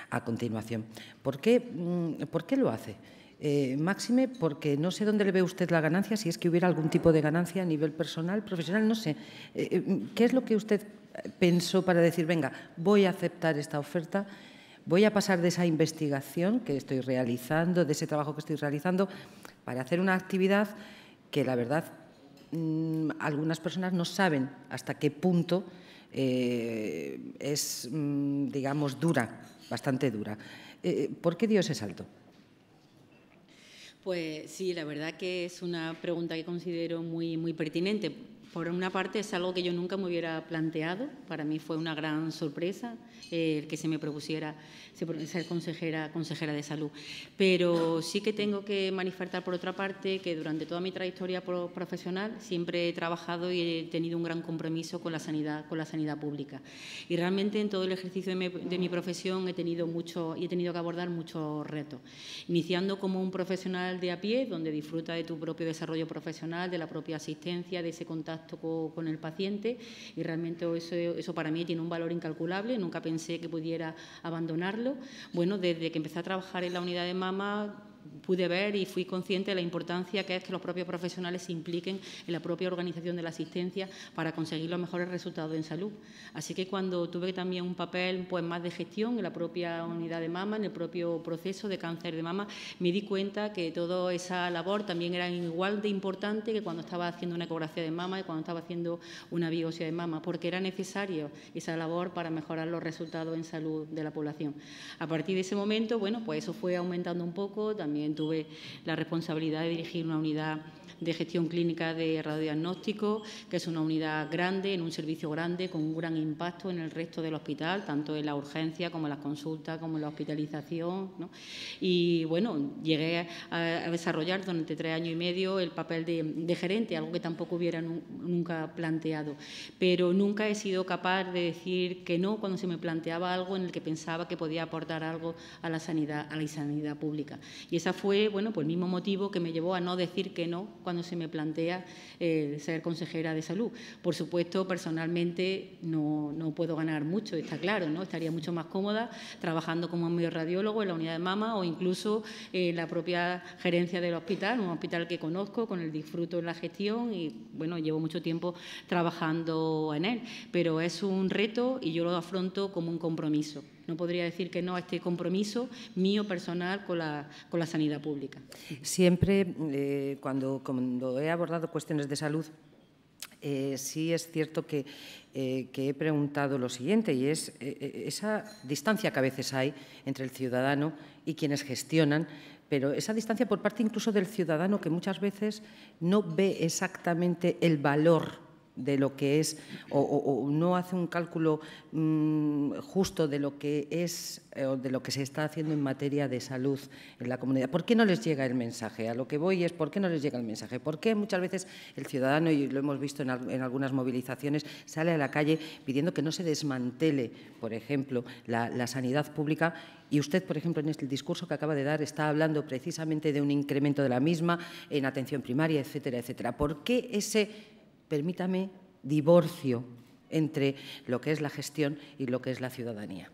a continuación. ¿Por qué, mm, por qué lo hace? Eh, máxime, porque no sé dónde le ve usted la ganancia, si es que hubiera algún tipo de ganancia a nivel personal, profesional, no sé. Eh, eh, ¿Qué es lo que usted pensó para decir, venga, voy a aceptar esta oferta, voy a pasar de esa investigación que estoy realizando, de ese trabajo que estoy realizando, para hacer una actividad que la verdad mm, algunas personas no saben hasta qué punto es, mm, digamos, dura, bastante dura. ¿Por qué dio ese salto? Pues sí, la verdad que es una pregunta que considero muy, muy pertinente por una parte es algo que yo nunca me hubiera planteado, para mí fue una gran sorpresa el eh, que se me propusiera ser consejera, consejera de salud. Pero sí que tengo que manifestar por otra parte que durante toda mi trayectoria profesional siempre he trabajado y he tenido un gran compromiso con la sanidad, con la sanidad pública. Y realmente en todo el ejercicio de mi, de mi profesión he tenido mucho y he tenido que abordar muchos retos, iniciando como un profesional de a pie donde disfruta de tu propio desarrollo profesional, de la propia asistencia, de ese contacto con, con el paciente y realmente eso, eso para mí tiene un valor incalculable, nunca pensé que pudiera abandonarlo. Bueno, desde que empecé a trabajar en la unidad de mama pude ver y fui consciente de la importancia que es que los propios profesionales se impliquen en la propia organización de la asistencia para conseguir los mejores resultados en salud. Así que cuando tuve también un papel pues, más de gestión en la propia unidad de mama, en el propio proceso de cáncer de mama, me di cuenta que toda esa labor también era igual de importante que cuando estaba haciendo una ecografía de mama y cuando estaba haciendo una biopsia de mama, porque era necesario esa labor para mejorar los resultados en salud de la población. A partir de ese momento, bueno, pues eso fue aumentando un poco, también también tuve la responsabilidad de dirigir una unidad de gestión clínica de radiodiagnóstico, que es una unidad grande, en un servicio grande, con un gran impacto en el resto del hospital, tanto en la urgencia como en las consultas, como en la hospitalización. Y bueno, llegué a, desarrollar durante tres años y medio el papel de, gerente, algo que tampoco hubiera nunca planteado. Pero nunca he sido capaz de decir que no cuando se me planteaba algo en el que pensaba que podía aportar algo a la sanidad, a la sanidad pública ese fue, bueno, pues el mismo motivo que me llevó a no decir que no cuando se me plantea eh, ser consejera de salud. Por supuesto, personalmente no, puedo ganar mucho, está claro, ¿no? Estaría mucho más cómoda trabajando como radiólogo en la unidad de mama o incluso en eh, la propia gerencia del hospital, un hospital que conozco, con el disfruto en la gestión y, bueno, llevo mucho tiempo trabajando en él. Pero es un reto y yo lo afronto como un compromiso no podría decir que no a este compromiso mío personal con la, sanidad pública. Siempre, eh, cuando, he abordado cuestiones de salud, eh, sí es cierto eh, que, he preguntado lo siguiente, y es esa distancia que a veces hay entre el ciudadano y quienes gestionan, pero esa distancia por parte incluso del ciudadano que muchas veces no ve exactamente el valor de lo que es, o, no hace un cálculo mm, justo de lo que es eh, o de lo que se está haciendo en materia de salud en la comunidad. ¿Por qué no les llega el mensaje? A lo que voy es, ¿por qué no les llega el mensaje? ¿Por qué muchas veces el ciudadano, y lo hemos visto en, algunas movilizaciones, sale a la calle pidiendo que no se desmantele, por ejemplo, la, sanidad pública y usted, por ejemplo, en el este discurso que acaba de dar, está hablando precisamente de un incremento de la misma en atención primaria, etcétera, etcétera. ¿Por qué ese permítame, divorcio entre lo que es la gestión y lo que es la ciudadanía.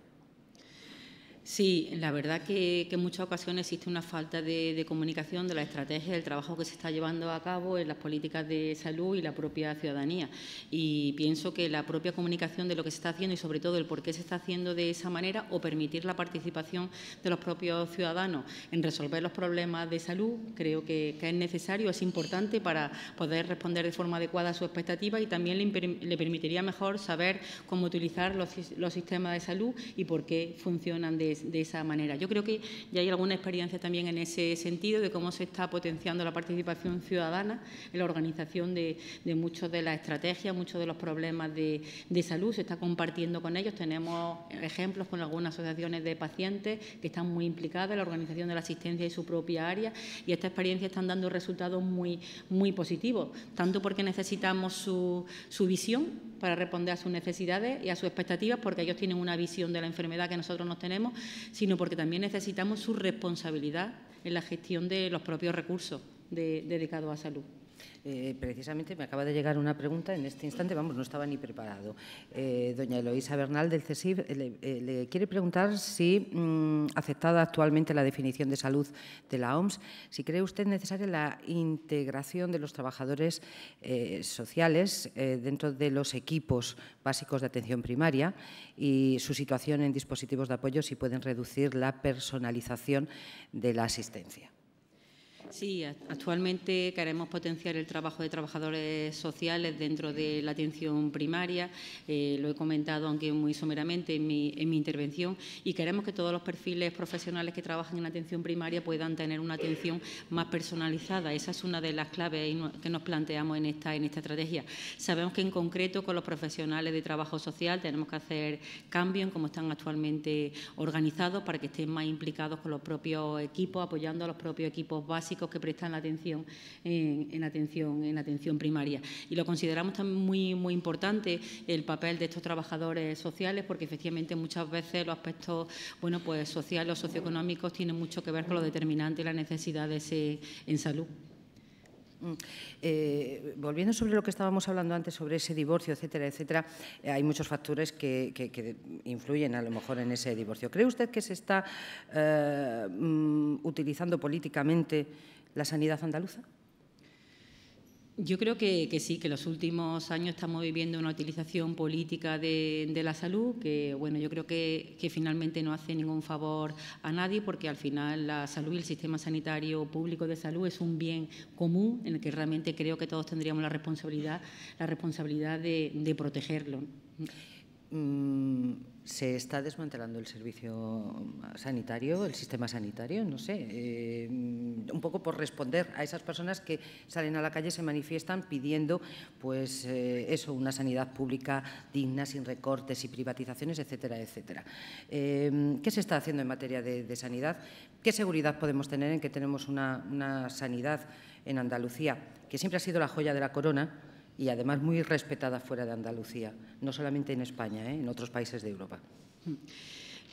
Sí, la verdad que, en muchas ocasiones existe una falta de, comunicación de la estrategia, del trabajo que se está llevando a cabo en las políticas de salud y la propia ciudadanía. Y pienso que la propia comunicación de lo que se está haciendo y sobre todo el por qué se está haciendo de esa manera o permitir la participación de los propios ciudadanos en resolver los problemas de salud, creo que, es necesario, es importante para poder responder de forma adecuada a su expectativa y también le, permitiría mejor saber cómo utilizar los, los sistemas de salud y por qué funcionan de de, esa manera. Yo creo que ya hay alguna experiencia también en ese sentido de cómo se está potenciando la participación ciudadana en la organización de, de de las estrategias, muchos de los problemas de, salud, se está compartiendo con ellos. Tenemos ejemplos con algunas asociaciones de pacientes que están muy implicadas en la organización de la asistencia y su propia área y esta experiencia están dando resultados muy, muy positivos, tanto porque necesitamos su, su visión para responder a sus necesidades y a sus expectativas, porque ellos tienen una visión de la enfermedad que nosotros no tenemos, sino porque también necesitamos su responsabilidad en la gestión de los propios recursos dedicados a salud. Eh, precisamente me acaba de llegar una pregunta en este instante, vamos, no estaba ni preparado. Eh, doña Eloísa Bernal del CESIF eh, le, quiere preguntar si, mm, aceptada actualmente la definición de salud de la OMS, si cree usted necesaria la integración de los trabajadores sociales dentro de los equipos básicos de atención primaria y su situación en dispositivos de apoyo, si pueden reducir la personalización de la asistencia. Sí, actualmente queremos potenciar el trabajo de trabajadores sociales dentro de la atención primaria, eh, lo he comentado aunque muy someramente en mi, en mi, intervención, y queremos que todos los perfiles profesionales que trabajan en atención primaria puedan tener una atención más personalizada. Esa es una de las claves que nos planteamos en esta, en esta estrategia. Sabemos que en concreto con los profesionales de trabajo social tenemos que hacer cambio en cómo están actualmente organizados para que estén más implicados con los propios equipos, apoyando a los propios equipos básicos que prestan la atención en, atención en atención primaria. Y lo consideramos también muy, muy importante el papel de estos trabajadores sociales, porque efectivamente muchas veces los aspectos bueno, pues, sociales o socioeconómicos tienen mucho que ver con los determinantes y las necesidades en salud. Mm. Eh, volviendo sobre lo que estábamos hablando antes, sobre ese divorcio, etcétera, etcétera, eh, hay muchos factores que, influyen a lo mejor en ese divorcio. ¿Cree usted que se está eh, mm, utilizando políticamente la sanidad andaluza? Yo creo que, sí, que los últimos años estamos viviendo una utilización política de, la salud que, bueno, yo creo que, finalmente no hace ningún favor a nadie porque al final la salud y el sistema sanitario público de salud es un bien común en el que realmente creo que todos tendríamos la responsabilidad, la responsabilidad de protegerlo. Mm, se está desmantelando el servicio sanitario, el sistema sanitario, no sé, eh, un poco por responder a esas personas que salen a la calle, se manifiestan pidiendo, pues eh, eso, una sanidad pública digna, sin recortes y privatizaciones, etcétera, etcétera. Em, ¿Qué se está haciendo en materia de, sanidad? ¿Qué seguridad podemos tener en que tenemos una sanidad en Andalucía, que siempre ha sido la joya de la corona? y además muy respetada fuera de Andalucía, no solamente en España, ¿eh? en otros países de Europa. Mm.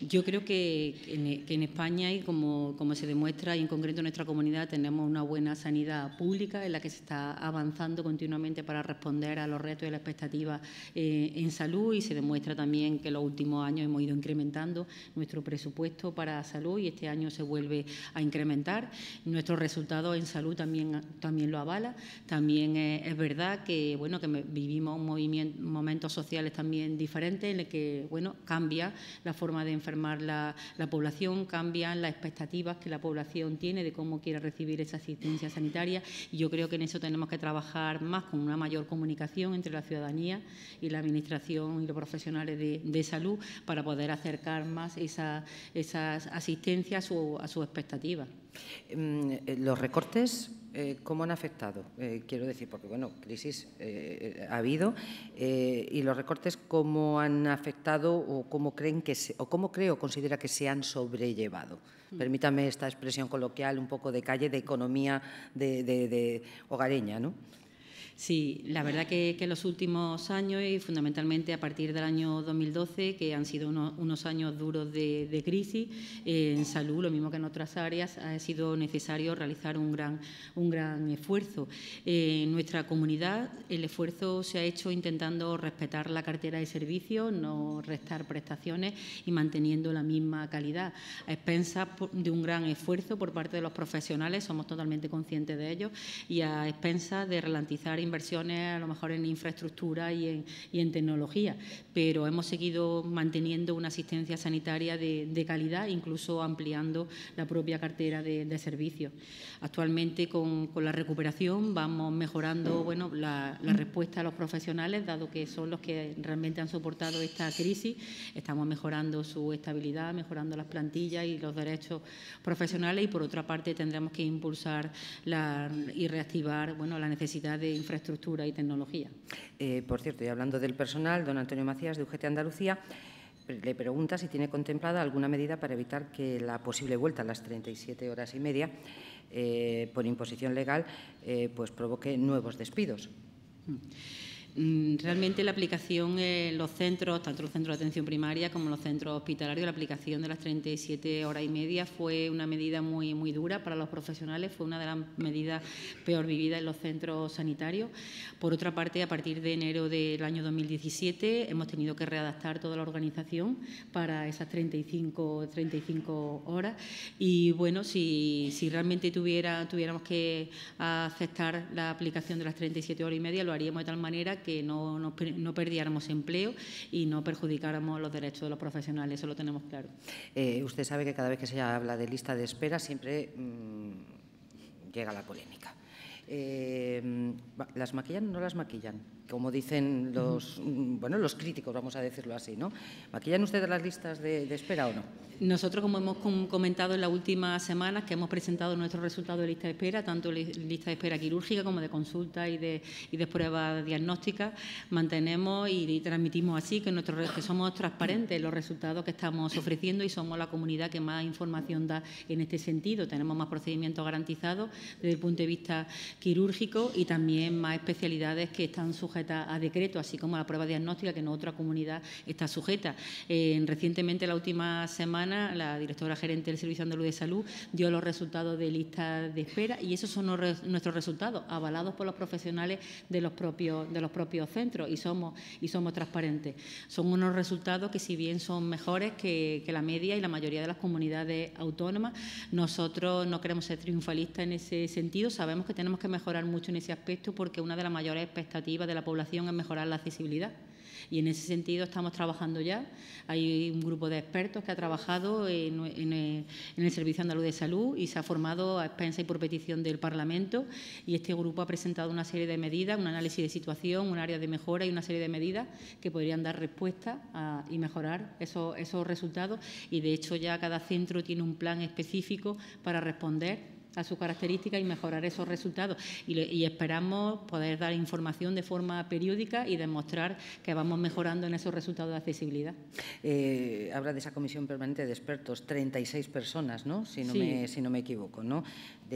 Yo creo que en, España y como, se demuestra y en concreto en nuestra comunidad tenemos una buena sanidad pública en la que se está avanzando continuamente para responder a los retos y las expectativas eh, en salud y se demuestra también que en los últimos años hemos ido incrementando nuestro presupuesto para salud y este año se vuelve a incrementar. Nuestros resultados en salud también, también lo avala. También es, es verdad que, bueno, que vivimos un movimiento, momentos sociales también diferentes en el que bueno, cambia la forma de enfermar la, la población, cambian las expectativas que la población tiene de cómo quiere recibir esa asistencia sanitaria y yo creo que en eso tenemos que trabajar más con una mayor comunicación entre la ciudadanía y la Administración y los profesionales de, salud para poder acercar más esa, esas asistencias a sus expectativas. Mm, eh, los recortes eh, ¿cómo han afectado? Eh, quiero decir, porque bueno, crisis ha habido y los recortes cómo han afectado o cómo creen que o cómo creo considera que se han sobrellevado. Mm. Permítame esta expresión coloquial un poco de calle de economía de, de hogareña, ¿no? Sí, la verdad que, en los últimos años y fundamentalmente a partir del año 2012, que han sido unos, años duros de, crisis, en salud, lo mismo que en otras áreas, ha sido necesario realizar un gran, un gran esfuerzo. en nuestra comunidad el esfuerzo se ha hecho intentando respetar la cartera de servicios, no restar prestaciones y manteniendo la misma calidad. A expensas de un gran esfuerzo por parte de los profesionales, somos totalmente conscientes de ello, y a expensas de ralentizar inversiones a lo mejor en infraestructura y en, tecnología, pero hemos seguido manteniendo una asistencia sanitaria de, calidad, incluso ampliando la propia cartera de, servicios. Actualmente con, la recuperación vamos mejorando bueno, la, respuesta a los profesionales, dado que son los que realmente han soportado esta crisis. Estamos mejorando su estabilidad, mejorando las plantillas y los derechos profesionales y, por otra parte, tendremos que impulsar y reactivar bueno, la necesidad de infraestructura infraestructura y tecnología. Eh, por cierto, y hablando del personal, don Antonio Macías, de UGT Andalucía, le pregunta si tiene contemplada alguna medida para evitar que la posible vuelta a las 37 horas y media eh, por imposición legal eh, pues provoque nuevos despidos. Mm. Mm, realmente la aplicación en los centros, tanto los centros de atención primaria como los centros hospitalarios, la aplicación de las 37 horas y media fue una medida muy, muy dura para los profesionales, fue una de las medidas peor vividas en los centros sanitarios. Por otra parte, a partir de enero del año 2017 hemos tenido que readaptar toda la organización para esas 35, 35 horas y bueno, si, realmente tuviera, tuviéramos que aceptar la aplicación de las 37 horas y media, lo haríamos de tal manera que no, no, perdiéramos empleo y no perjudicáramos los derechos de los profesionales, eso lo tenemos claro. Eh, usted sabe que cada vez que se habla de lista de espera siempre mm, llega la polémica. Eh, mm, ¿Las maquillan o no las maquillan? como dicen los, mm, bueno, los críticos, vamos a decirlo así, ¿no? ¿Maquillan ustedes las listas de, espera o no? Nosotros, como hemos comentado en las últimas semanas, que hemos presentado nuestros resultados de lista de espera, tanto lista de espera quirúrgica como de consulta y de, de pruebas diagnósticas, mantenemos y, transmitimos así que, que somos transparentes los resultados que estamos ofreciendo y somos la comunidad que más información da en este sentido. Tenemos más procedimientos garantizados desde el punto de vista quirúrgico y también más especialidades que están sujetas a decreto, así como a la prueba diagnóstica que en otra comunidad está sujeta. recientemente, la última semana, la directora gerente del Servicio Andaluz de Salud dio los resultados de lista de espera y esos son nuestros resultados, avalados por los profesionales de los propios, de los propios centros y somos, y somos transparentes. Son unos resultados que, si bien son mejores que, que la media y la mayoría de las comunidades autónomas, nosotros no queremos ser triunfalistas en ese sentido, sabemos que tenemos que mejorar mucho en ese aspecto porque una de las mayores expectativas de la población es mejorar la accesibilidad. Y en ese sentido estamos trabajando ya. Hay un grupo de expertos que ha trabajado en, el, Servicio Andaluz de Salud y se ha formado a expensa y por petición del Parlamento. Y este grupo ha presentado una serie de medidas, un análisis de situación, un área de mejora y una serie de medidas que podrían dar respuesta y mejorar esos, esos resultados. Y de hecho ya cada centro tiene un plan específico para responder a su característica y mejorar esos resultados. Y, esperamos poder dar información de forma periódica y demostrar que vamos mejorando en esos resultados de accesibilidad. Eh, habla de esa comisión permanente de expertos, 36 personas, ¿no? Si no, me, si no me equivoco, ¿no?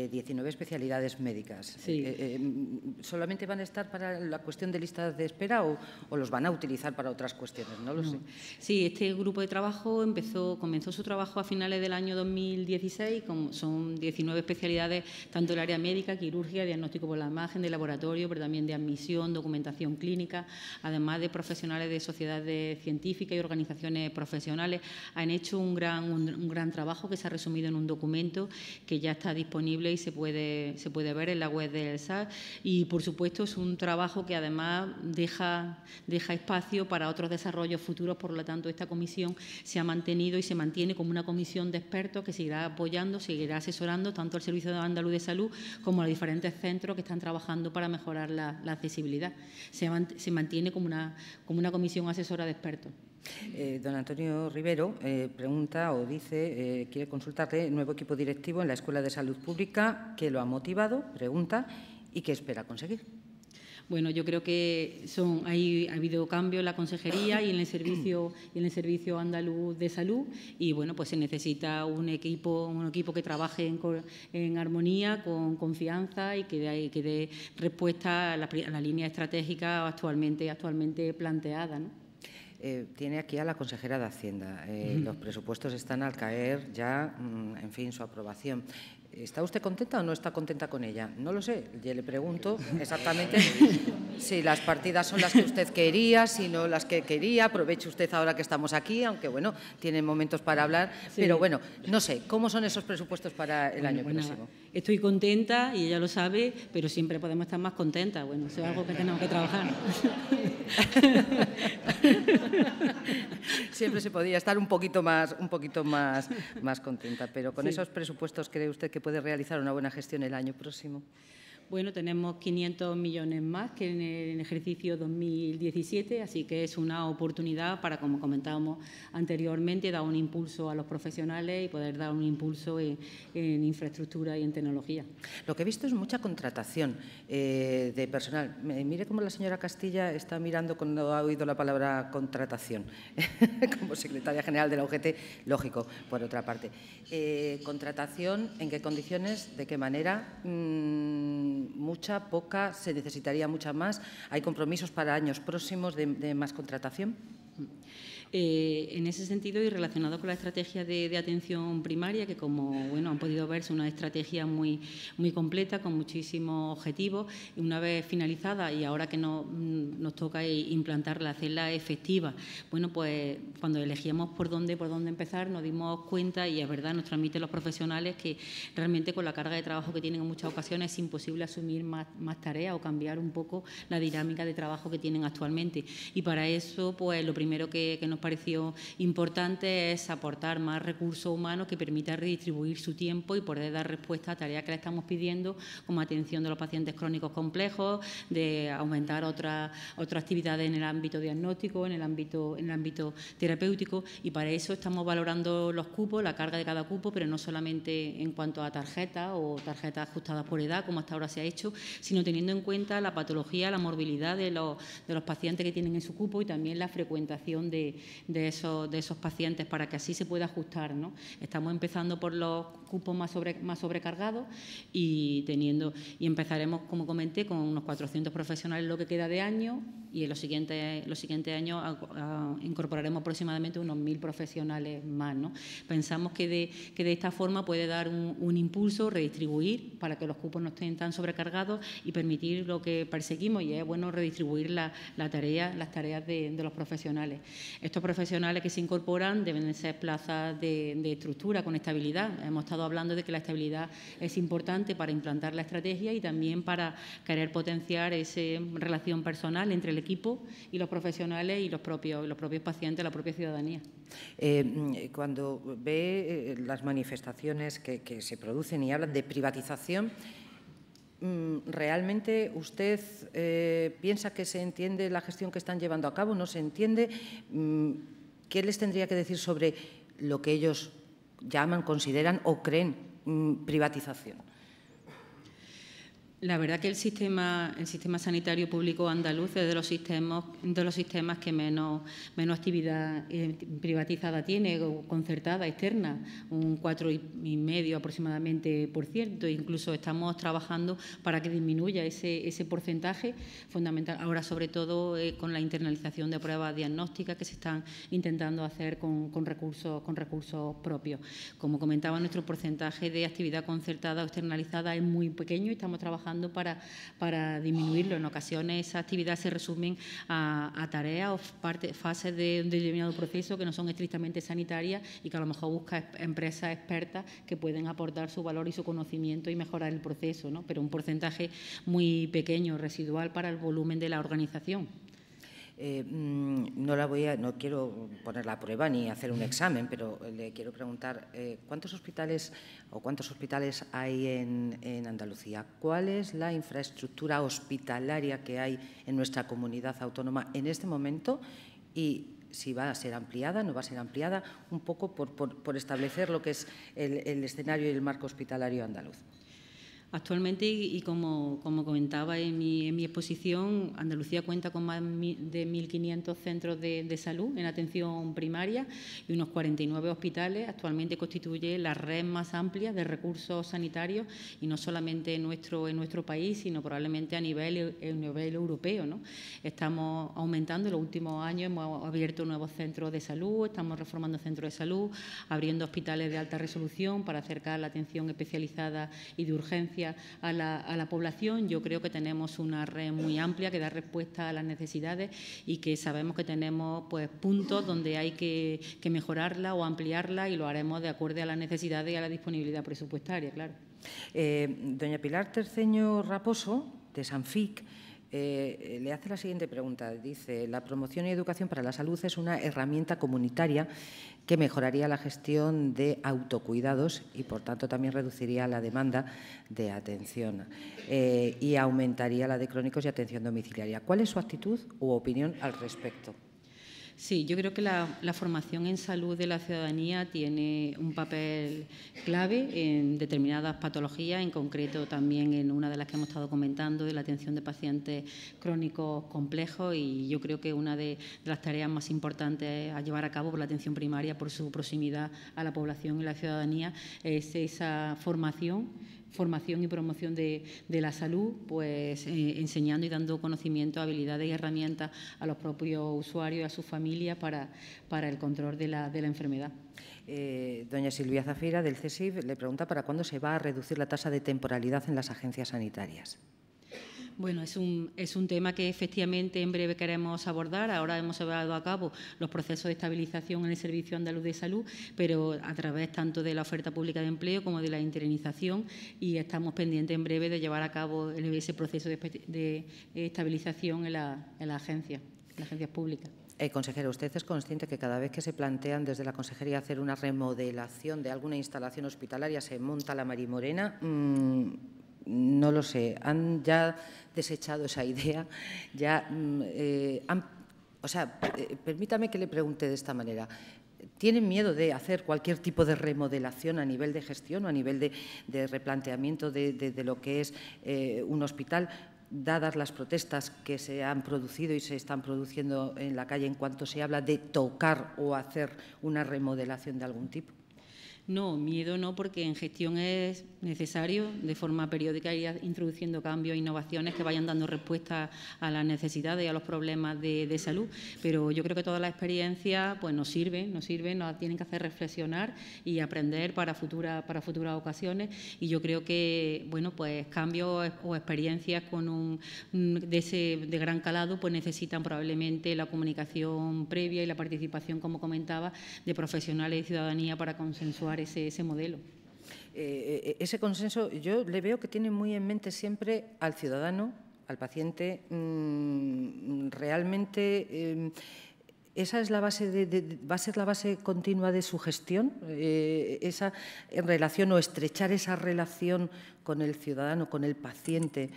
19 especialidades médicas. Eh, eh, mm, ¿Solamente van a estar para la cuestión de listas de espera o, los van a utilizar para otras cuestiones? No lo sé. Sí, este grupo de trabajo empezó, comenzó su trabajo a finales del año 2016. son 19 especialidades, tanto el área médica, quirurgia, diagnóstico por la imagen, de laboratorio, pero también de admisión, documentación clínica, además de profesionales de sociedades científicas y organizaciones profesionales. Han hecho un gran, un gran trabajo que se ha resumido en un documento que ya está disponible y se puede, se puede ver en la web del SAS. Y, por supuesto, es un trabajo que además deja, deja espacio para otros desarrollos futuros. Por lo tanto, esta comisión se ha mantenido y se mantiene como una comisión de expertos que seguirá apoyando, seguirá asesorando tanto al Servicio de Andaluz de Salud como a los diferentes centros que están trabajando para mejorar la, accesibilidad. Se, se mantiene como una, como una comisión asesora de expertos. Eh, don Antonio Rivero eh, pregunta o dice, eh, quiere consultarle el nuevo equipo directivo en la Escuela de Salud Pública, que lo ha motivado, pregunta, y qué espera conseguir. Bueno, yo creo que son, hay, ha habido cambio en la consejería y en el servicio y en el servicio andaluz de salud y bueno, pues se necesita un equipo, un equipo que trabaje en, armonía, con confianza y que dé, respuesta a la, línea estratégica actualmente, actualmente planteada. Eh, tiene aquí a la consejera de Hacienda. Eh, los presupuestos están al caer ya, mm, en fin, su aprobación. ¿Está usted contenta o no está contenta con ella? No lo sé. Yo le pregunto exactamente si las partidas son las que usted quería, si no las que quería. Aproveche usted ahora que estamos aquí, aunque bueno, tiene momentos para hablar. Pero bueno, no sé, ¿cómo son esos presupuestos para el año próximo? Estoy contenta y ella lo sabe, pero siempre podemos estar más contentas. Bueno, eso es algo que tenemos que trabajar. Siempre se podía estar un poquito más, un poquito más, contenta, pero con esos presupuestos cree usted que puede realizar una buena gestión el año próximo. Bueno, tenemos 500 millones más que en el ejercicio 2017, así que es una oportunidad para, como comentábamos anteriormente, dar un impulso a los profesionales y poder dar un impulso en, infraestructura y en tecnología. Lo que he visto es mucha contratación eh, de personal. Mire cómo la señora Castilla está mirando cuando ha oído la palabra contratación, como secretaria general de la UGT, lógico, por otra parte. Eh, contratación, ¿en qué condiciones? ¿De qué manera? Mm, mucha, poca, se necesitaría mucha más. ¿Hay compromisos para años próximos de, más contratación? Eh, en ese sentido y relacionado con la estrategia de, atención primaria, que como bueno, han podido ver es una estrategia muy, muy completa, con muchísimos objetivos, y una vez finalizada y ahora que no, mm, nos toca implantarla, hacerla efectiva, bueno, pues cuando elegíamos por dónde, por dónde empezar, nos dimos cuenta y es verdad, nos transmiten los profesionales que realmente con la carga de trabajo que tienen en muchas ocasiones es imposible asumir más, más tareas o cambiar un poco la dinámica de trabajo que tienen actualmente. Y para eso, pues lo primero que nos nos pareció importante es aportar más recursos humanos que permita redistribuir su tiempo y poder dar respuesta a tareas que le estamos pidiendo, como atención de los pacientes crónicos complejos, de aumentar otras otras actividades en el ámbito diagnóstico, en el ámbito, en el ámbito terapéutico, y para eso estamos valorando los cupos, la carga de cada cupo, pero no solamente en cuanto a tarjetas o tarjetas ajustadas por edad, como hasta ahora se ha hecho, sino teniendo en cuenta la patología, la morbilidad de los, de los pacientes que tienen en su cupo y también la frecuentación de, de esos, de esos pacientes para que así se pueda ajustar. ¿no? Estamos empezando por los cupos más, más sobrecargados y, teniendo, y empezaremos, como comenté, con unos 400 profesionales lo que queda de año y en los siguientes, los años incorporaremos aproximadamente unos 1.000 profesionales más. ¿no? Pensamos que de, que de esta forma puede dar un, impulso, redistribuir para que los cupos no estén tan sobrecargados y permitir lo que perseguimos y es bueno redistribuir la, tarea, las tareas de, de los profesionales profesionales que se incorporan deben ser plazas de, estructura con estabilidad. Hemos estado hablando de que la estabilidad es importante para implantar la estrategia y también para querer potenciar esa relación personal entre el equipo y los profesionales y los propios, los propios pacientes, la propia ciudadanía. Eh, cuando ve eh, las manifestaciones que se producen y hablan de privatización, Mm, realmente usted eh, piensa que se entiende la gestión que están llevando a cabo, no se entiende. Mm, ¿Qué les tendría que decir sobre lo que ellos llaman, consideran o creen mm, privatización? La verdad que el sistema, el sistema sanitario público andaluz es de los sistemas, de los sistemas que menos, actividad eh, privatizada tiene, concertada, externa, un cuatro y medio aproximadamente por ciento. Incluso estamos trabajando para que disminuya ese, porcentaje fundamental. Ahora, sobre todo, eh, con la internalización de pruebas diagnósticas que se están intentando hacer con, recursos, con recursos propios. Como comentaba, nuestro porcentaje de actividad concertada o externalizada es muy pequeño y estamos trabajando para, para disminuirlo. En ocasiones esas actividades se resumen a, tareas o fases de un determinado proceso que no son estrictamente sanitarias y que a lo mejor busca empresas expertas que pueden aportar su valor y su conocimiento y mejorar el proceso, ¿no? pero un porcentaje muy pequeño, residual para el volumen de la organización. Eh, mm, no la voy a, no quiero ponerla la prueba ni hacer un examen, pero le quiero preguntar eh, cuántos hospitales o cuántos hospitales hay en, Andalucía. ¿Cuál es la infraestructura hospitalaria que hay en nuestra comunidad autónoma en este momento? Y si va a ser ampliada, no va a ser ampliada, un poco por, establecer lo que es el escenario y el marco hospitalario andaluz. Actualmente, y, como, como, comentaba en mi, exposición, Andalucía cuenta con más de 1.500 centros de, salud en atención primaria y unos 49 hospitales. Actualmente constituye la red más amplia de recursos sanitarios y no solamente en nuestro, en nuestro país, sino probablemente a nivel, a nivel europeo. Estamos aumentando, en los últimos años hemos abierto nuevos centros de salud, estamos reformando centros de salud, abriendo hospitales de alta resolución para acercar la atención especializada y de urgencia a la, población. Yo creo que tenemos una red muy amplia que da respuesta a las necesidades y que sabemos que tenemos pues, puntos donde hay que, mejorarla o ampliarla y lo haremos de acuerdo a las necesidades y a la disponibilidad presupuestaria, claro. Eh, doña Pilar Terceño Raposo, de Sanfic, eh, eh, le hace la siguiente pregunta. Dice, la promoción y educación para la salud es una herramienta comunitaria que mejoraría la gestión de autocuidados y, por tanto, también reduciría la demanda de atención eh, y aumentaría la de crónicos y atención domiciliaria. ¿Cuál es su actitud u opinión al respecto? Sí, yo creo que la, formación en salud de la ciudadanía tiene un papel clave en determinadas patologías, en concreto también en una de las que hemos estado comentando, de la atención de pacientes crónicos complejos y yo creo que una de, de las tareas más importantes a llevar a cabo por la atención primaria, por su proximidad a la población y la ciudadanía, es esa formación formación y promoción de, la salud, pues eh, enseñando y dando conocimiento, habilidades y herramientas a los propios usuarios y a sus familias para, para el control de la, de la enfermedad. Eh, doña Silvia Zafira, del CESIF, le pregunta para cuándo se va a reducir la tasa de temporalidad en las agencias sanitarias. Bueno, es un, es un tema que efectivamente en breve queremos abordar. Ahora hemos llevado a cabo los procesos de estabilización en el Servicio Andaluz de Salud, pero a través tanto de la oferta pública de empleo como de la interinización y estamos pendientes en breve de llevar a cabo ese proceso de, estabilización en la, en la agencia, en las agencias públicas. Eh, ¿usted es consciente que cada vez que se plantean desde la consejería hacer una remodelación de alguna instalación hospitalaria se monta la marimorena? Mm, no lo sé, han ya desechado esa idea, ya mm, eh, han, o sea, eh, permítame que le pregunte de esta manera. ¿Tienen miedo de hacer cualquier tipo de remodelación a nivel de gestión o a nivel de, replanteamiento de, lo que es eh, un hospital, dadas las protestas que se han producido y se están produciendo en la calle en cuanto se habla de tocar o hacer una remodelación de algún tipo? No, miedo no, porque en gestión es necesario de forma periódica ir introduciendo cambios, e innovaciones que vayan dando respuesta a las necesidades y a los problemas de, salud. Pero yo creo que toda la experiencia pues, nos sirve, nos sirve, nos tienen que hacer reflexionar y aprender para, futura, para futuras ocasiones. Y yo creo que bueno, pues cambios o experiencias con un, de, ese, de gran calado pues necesitan probablemente la comunicación previa y la participación, como comentaba, de profesionales y ciudadanía para consensuar ese, modelo. Eh, eh, eh, ese consenso yo le veo que tiene muy en mente siempre al ciudadano, al paciente. Mm, realmente esa es la base de, va a ser la base continua de su gestión, esa relación o estrechar esa relación con el ciudadano, con el paciente.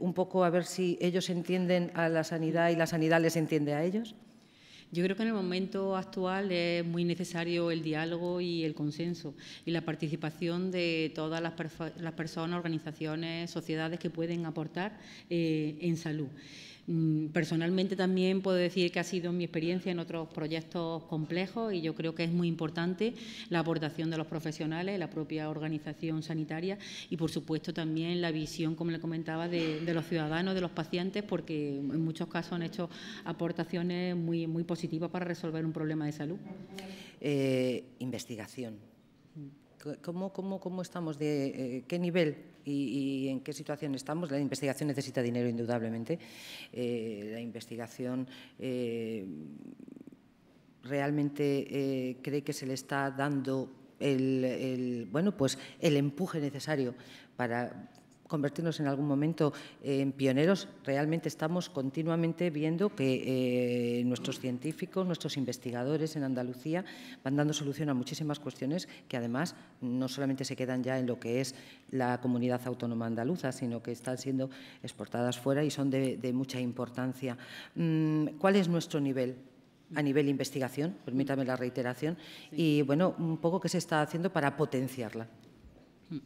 un poco a ver si ellos entienden a la sanidad y la sanidad les entiende a ellos. Yo creo que en el momento actual es muy necesario el diálogo y el consenso y la participación de todas las, personas, organizaciones, sociedades que pueden aportar eh, en salud. Mm, personalmente también puedo decir que ha sido mi experiencia en otros proyectos complejos y yo creo que es muy importante la aportación de los profesionales, la propia organización sanitaria y, por supuesto, también la visión, como le comentaba, de, los ciudadanos, de los pacientes, porque en muchos casos han hecho aportaciones muy, muy positivas para resolver un problema de salud? Eh, investigación. Mm. ¿Cómo, cómo, estamos? ¿De eh, qué nivel? Y, en qué situación estamos. La investigación necesita dinero, indudablemente. Eh, la investigación realmente cree que se le está dando el, bueno, pues el empuje necesario para convertirnos en algún momento eh, en pioneros, realmente estamos continuamente viendo que eh, nuestros científicos, nuestros investigadores en Andalucía van dando solución a muchísimas cuestiones que además no solamente se quedan ya en lo que es la comunidad autónoma andaluza, sino que están siendo exportadas fuera y son de, de mucha importancia. Mm, ¿Cuál es nuestro nivel? a nivel investigación, permítame la reiteración, y bueno, un poco qué se está haciendo para potenciarla. Mm.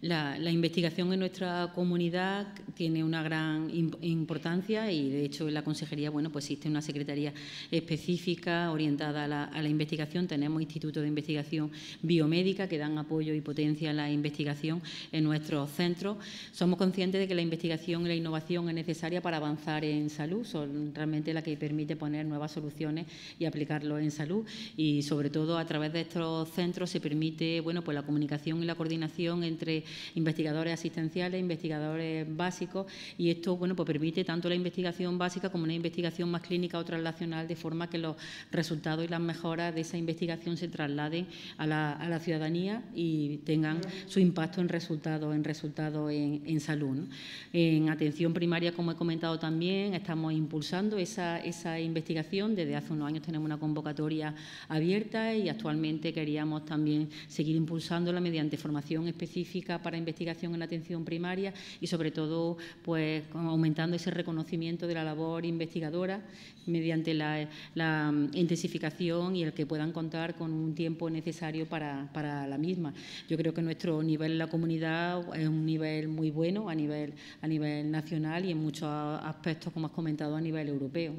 La, investigación en nuestra comunidad tiene una gran importancia y, de hecho, en la consejería bueno, pues existe una secretaría específica orientada a la, investigación. Tenemos institutos de investigación biomédica que dan apoyo y potencia a la investigación en nuestros centros. Somos conscientes de que la investigación y la innovación es necesaria para avanzar en salud. Son realmente la que permite poner nuevas soluciones y aplicarlo en salud. Y, sobre todo, a través de estos centros se permite bueno, pues la comunicación y la coordinación entre investigadores asistenciales, investigadores básicos, y esto bueno, pues permite tanto la investigación básica como una investigación más clínica o traslacional, de forma que los resultados y las mejoras de esa investigación se trasladen a la, ciudadanía y tengan su impacto en resultados en, en, salud. En atención primaria, como he comentado también, estamos impulsando esa, esa investigación. Desde hace unos años tenemos una convocatoria abierta y actualmente queríamos también seguir impulsándola mediante formación específica para investigación en la atención primaria y, sobre todo, pues aumentando ese reconocimiento de la labor investigadora mediante la, la mm, intensificación y el que puedan contar con un tiempo necesario para, la misma. Yo creo que nuestro nivel en la comunidad es un nivel muy bueno a a nivel nacional y en muchos aspectos, como has comentado, a nivel europeo.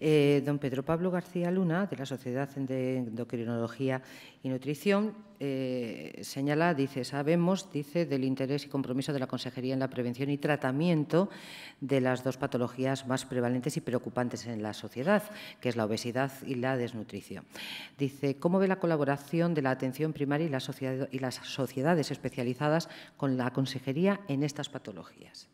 Eh, don Pedro Pablo García Luna, de la Sociedad de Endocrinología y Nutrición, eh, señala, dice, sabemos, dice, del interés y compromiso de la Consejería en la prevención y tratamiento de las dos patologías más prevalentes y preocupantes en la sociedad, que es la obesidad y la desnutrición. Dice, ¿cómo ve la colaboración de la atención primaria y las sociedades especializadas con la Consejería en estas patologías?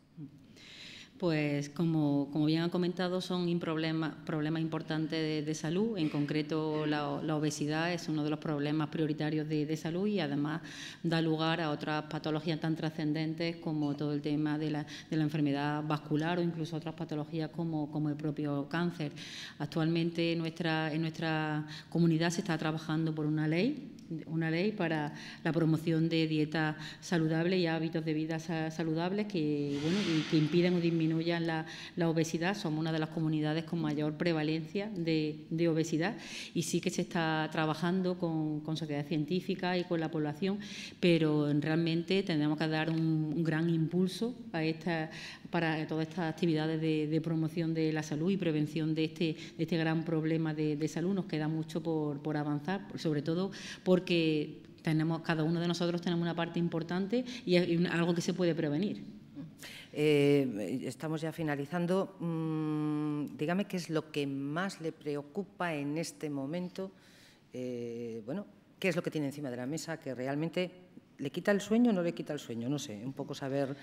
pues como, como, bien ha comentado, son problemas importantes de, salud. En concreto, la, obesidad es uno de los problemas prioritarios de, salud y además da lugar a otras patologías tan trascendentes como todo el tema de la, enfermedad vascular o incluso otras patologías como, el propio cáncer. Actualmente en nuestra, en nuestra comunidad se está trabajando por una ley una ley para la promoción de dietas saludables y hábitos de vida saludables que, bueno, que impiden o disminuya la, la, obesidad. Somos una de las comunidades con mayor prevalencia de, obesidad y sí que se está trabajando con, con sociedades científicas y con la población, pero realmente tenemos que dar un, gran impulso a para todas estas actividades de, promoción de la salud y prevención de este, este gran problema de, salud. Nos queda mucho por, avanzar, sobre todo porque tenemos, cada uno de nosotros tenemos una parte importante y algo que se puede prevenir. Eh, estamos ya finalizando. Mm, dígame qué es lo que más le preocupa en este momento. Eh, bueno, qué es lo que tiene encima de la mesa que realmente le quita el sueño o no le quita el sueño. No sé, un poco saber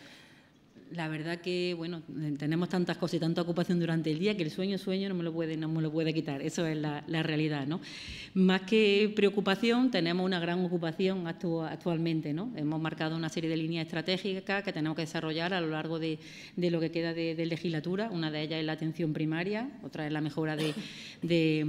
la verdad que, bueno, tenemos tantas cosas y tanta ocupación durante el día que el sueño, sueño no me lo puede, no me lo puede quitar. Eso es la, realidad, ¿no? Más que preocupación, tenemos una gran ocupación actualmente, ¿no? Hemos marcado una serie de líneas estratégicas que tenemos que desarrollar a lo largo de, de lo que queda de, legislatura. Una de ellas es la atención primaria, otra es la mejora de,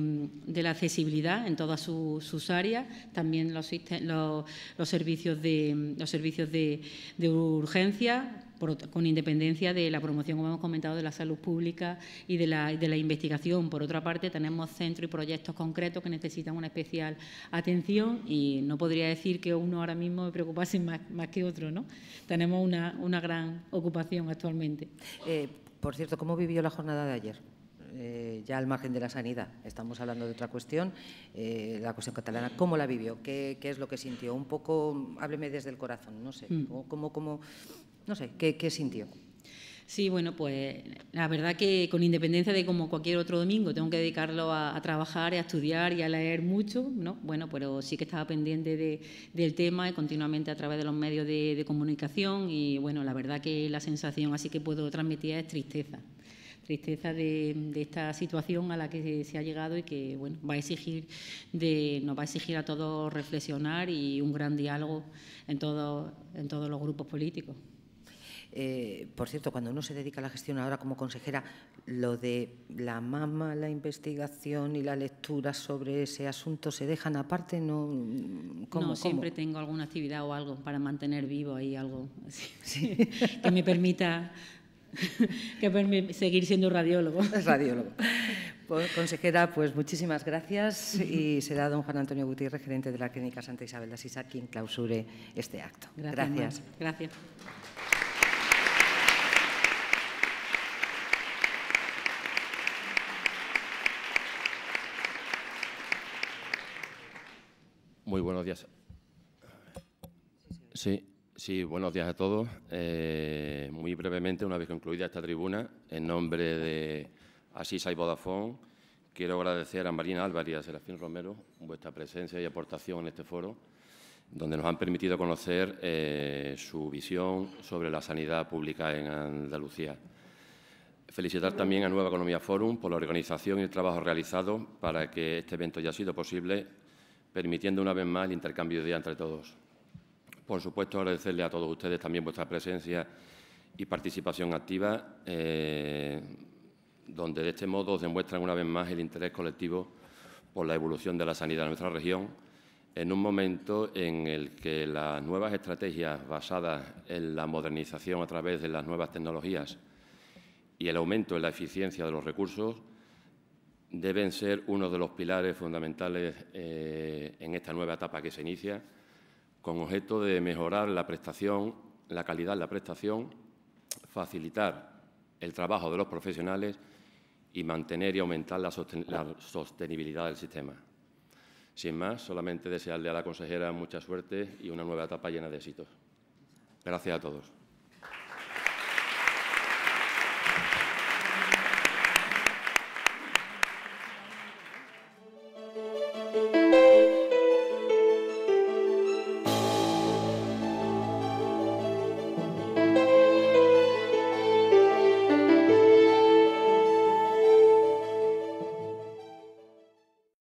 la accesibilidad en todas sus, áreas, también los, los, servicios de los servicios de, urgencia, con independencia de la promoción, como hemos comentado, de la salud pública y de la, de la investigación. Por otra parte, tenemos centros y proyectos concretos que necesitan una especial atención y no podría decir que uno ahora mismo me preocupase más, que otro. ¿no? Tenemos una, gran ocupación actualmente. Eh, por cierto, ¿cómo vivió la jornada de ayer? Eh, ya al margen de la sanidad, estamos hablando de otra cuestión, eh, la cuestión catalana, ¿cómo la vivió? ¿Qué, es lo que sintió? Un poco, hábleme desde el corazón, no sé, mm. ¿cómo, cómo, no sé, ¿qué, sintió? Sí, bueno, pues la verdad que con independencia de como cualquier otro domingo, tengo que dedicarlo a, trabajar, a estudiar y a leer mucho, ¿no? Bueno, pero sí que estaba pendiente del tema y continuamente a través de los medios de comunicación y bueno, la verdad que la sensación así que puedo transmitir es tristeza tristeza de, esta situación a la que se ha llegado y que bueno, va a exigir de, nos va a exigir a todos reflexionar y un gran diálogo en, todo, en todos los grupos políticos. Eh, por cierto, cuando uno se dedica a la gestión ahora como consejera, lo de la mama, la investigación y la lectura sobre ese asunto se dejan aparte, ¿no? Mm, ¿Cómo, no, siempre tengo alguna actividad o algo para mantener vivo ahí algo que me permita que seguir siendo radiólogo. Es radiólogo. Pues, consejera, pues muchísimas gracias y será don Juan Antonio Gutiérrez, gerente de la Clínica Santa Isabel de Asisa, quien clausure este acto. Gracias. gracias. Muy buenos días. Sí. Sí, buenos días a todos. Eh, muy brevemente, una vez concluida esta tribuna, en nombre de Asisa y Vodafone, quiero agradecer a Marina Álvarez y a Serafín Romero vuestra presencia y aportación en este foro, donde nos han permitido conocer eh, su visión sobre la sanidad pública en Andalucía. Felicitar también a Nueva Economía Forum por la organización y el trabajo realizado para que este evento haya sido posible, permitiendo una vez más el intercambio de ideas entre todos. Por supuesto, agradecerle a todos ustedes también vuestra presencia y participación activa, eh, donde de este modo demuestran una vez más el interés colectivo por la evolución de la sanidad en nuestra región, en un momento en el que las nuevas estrategias basadas en la modernización a través de las nuevas tecnologías y el aumento en la eficiencia de los recursos deben ser uno de los pilares fundamentales eh, en esta nueva etapa que se inicia con objeto de mejorar la prestación, la calidad de la prestación, facilitar el trabajo de los profesionales y mantener y aumentar la sostenibilidad del sistema. Sin más, solamente desearle a la consejera mucha suerte y una nueva etapa llena de éxitos. Gracias a todos.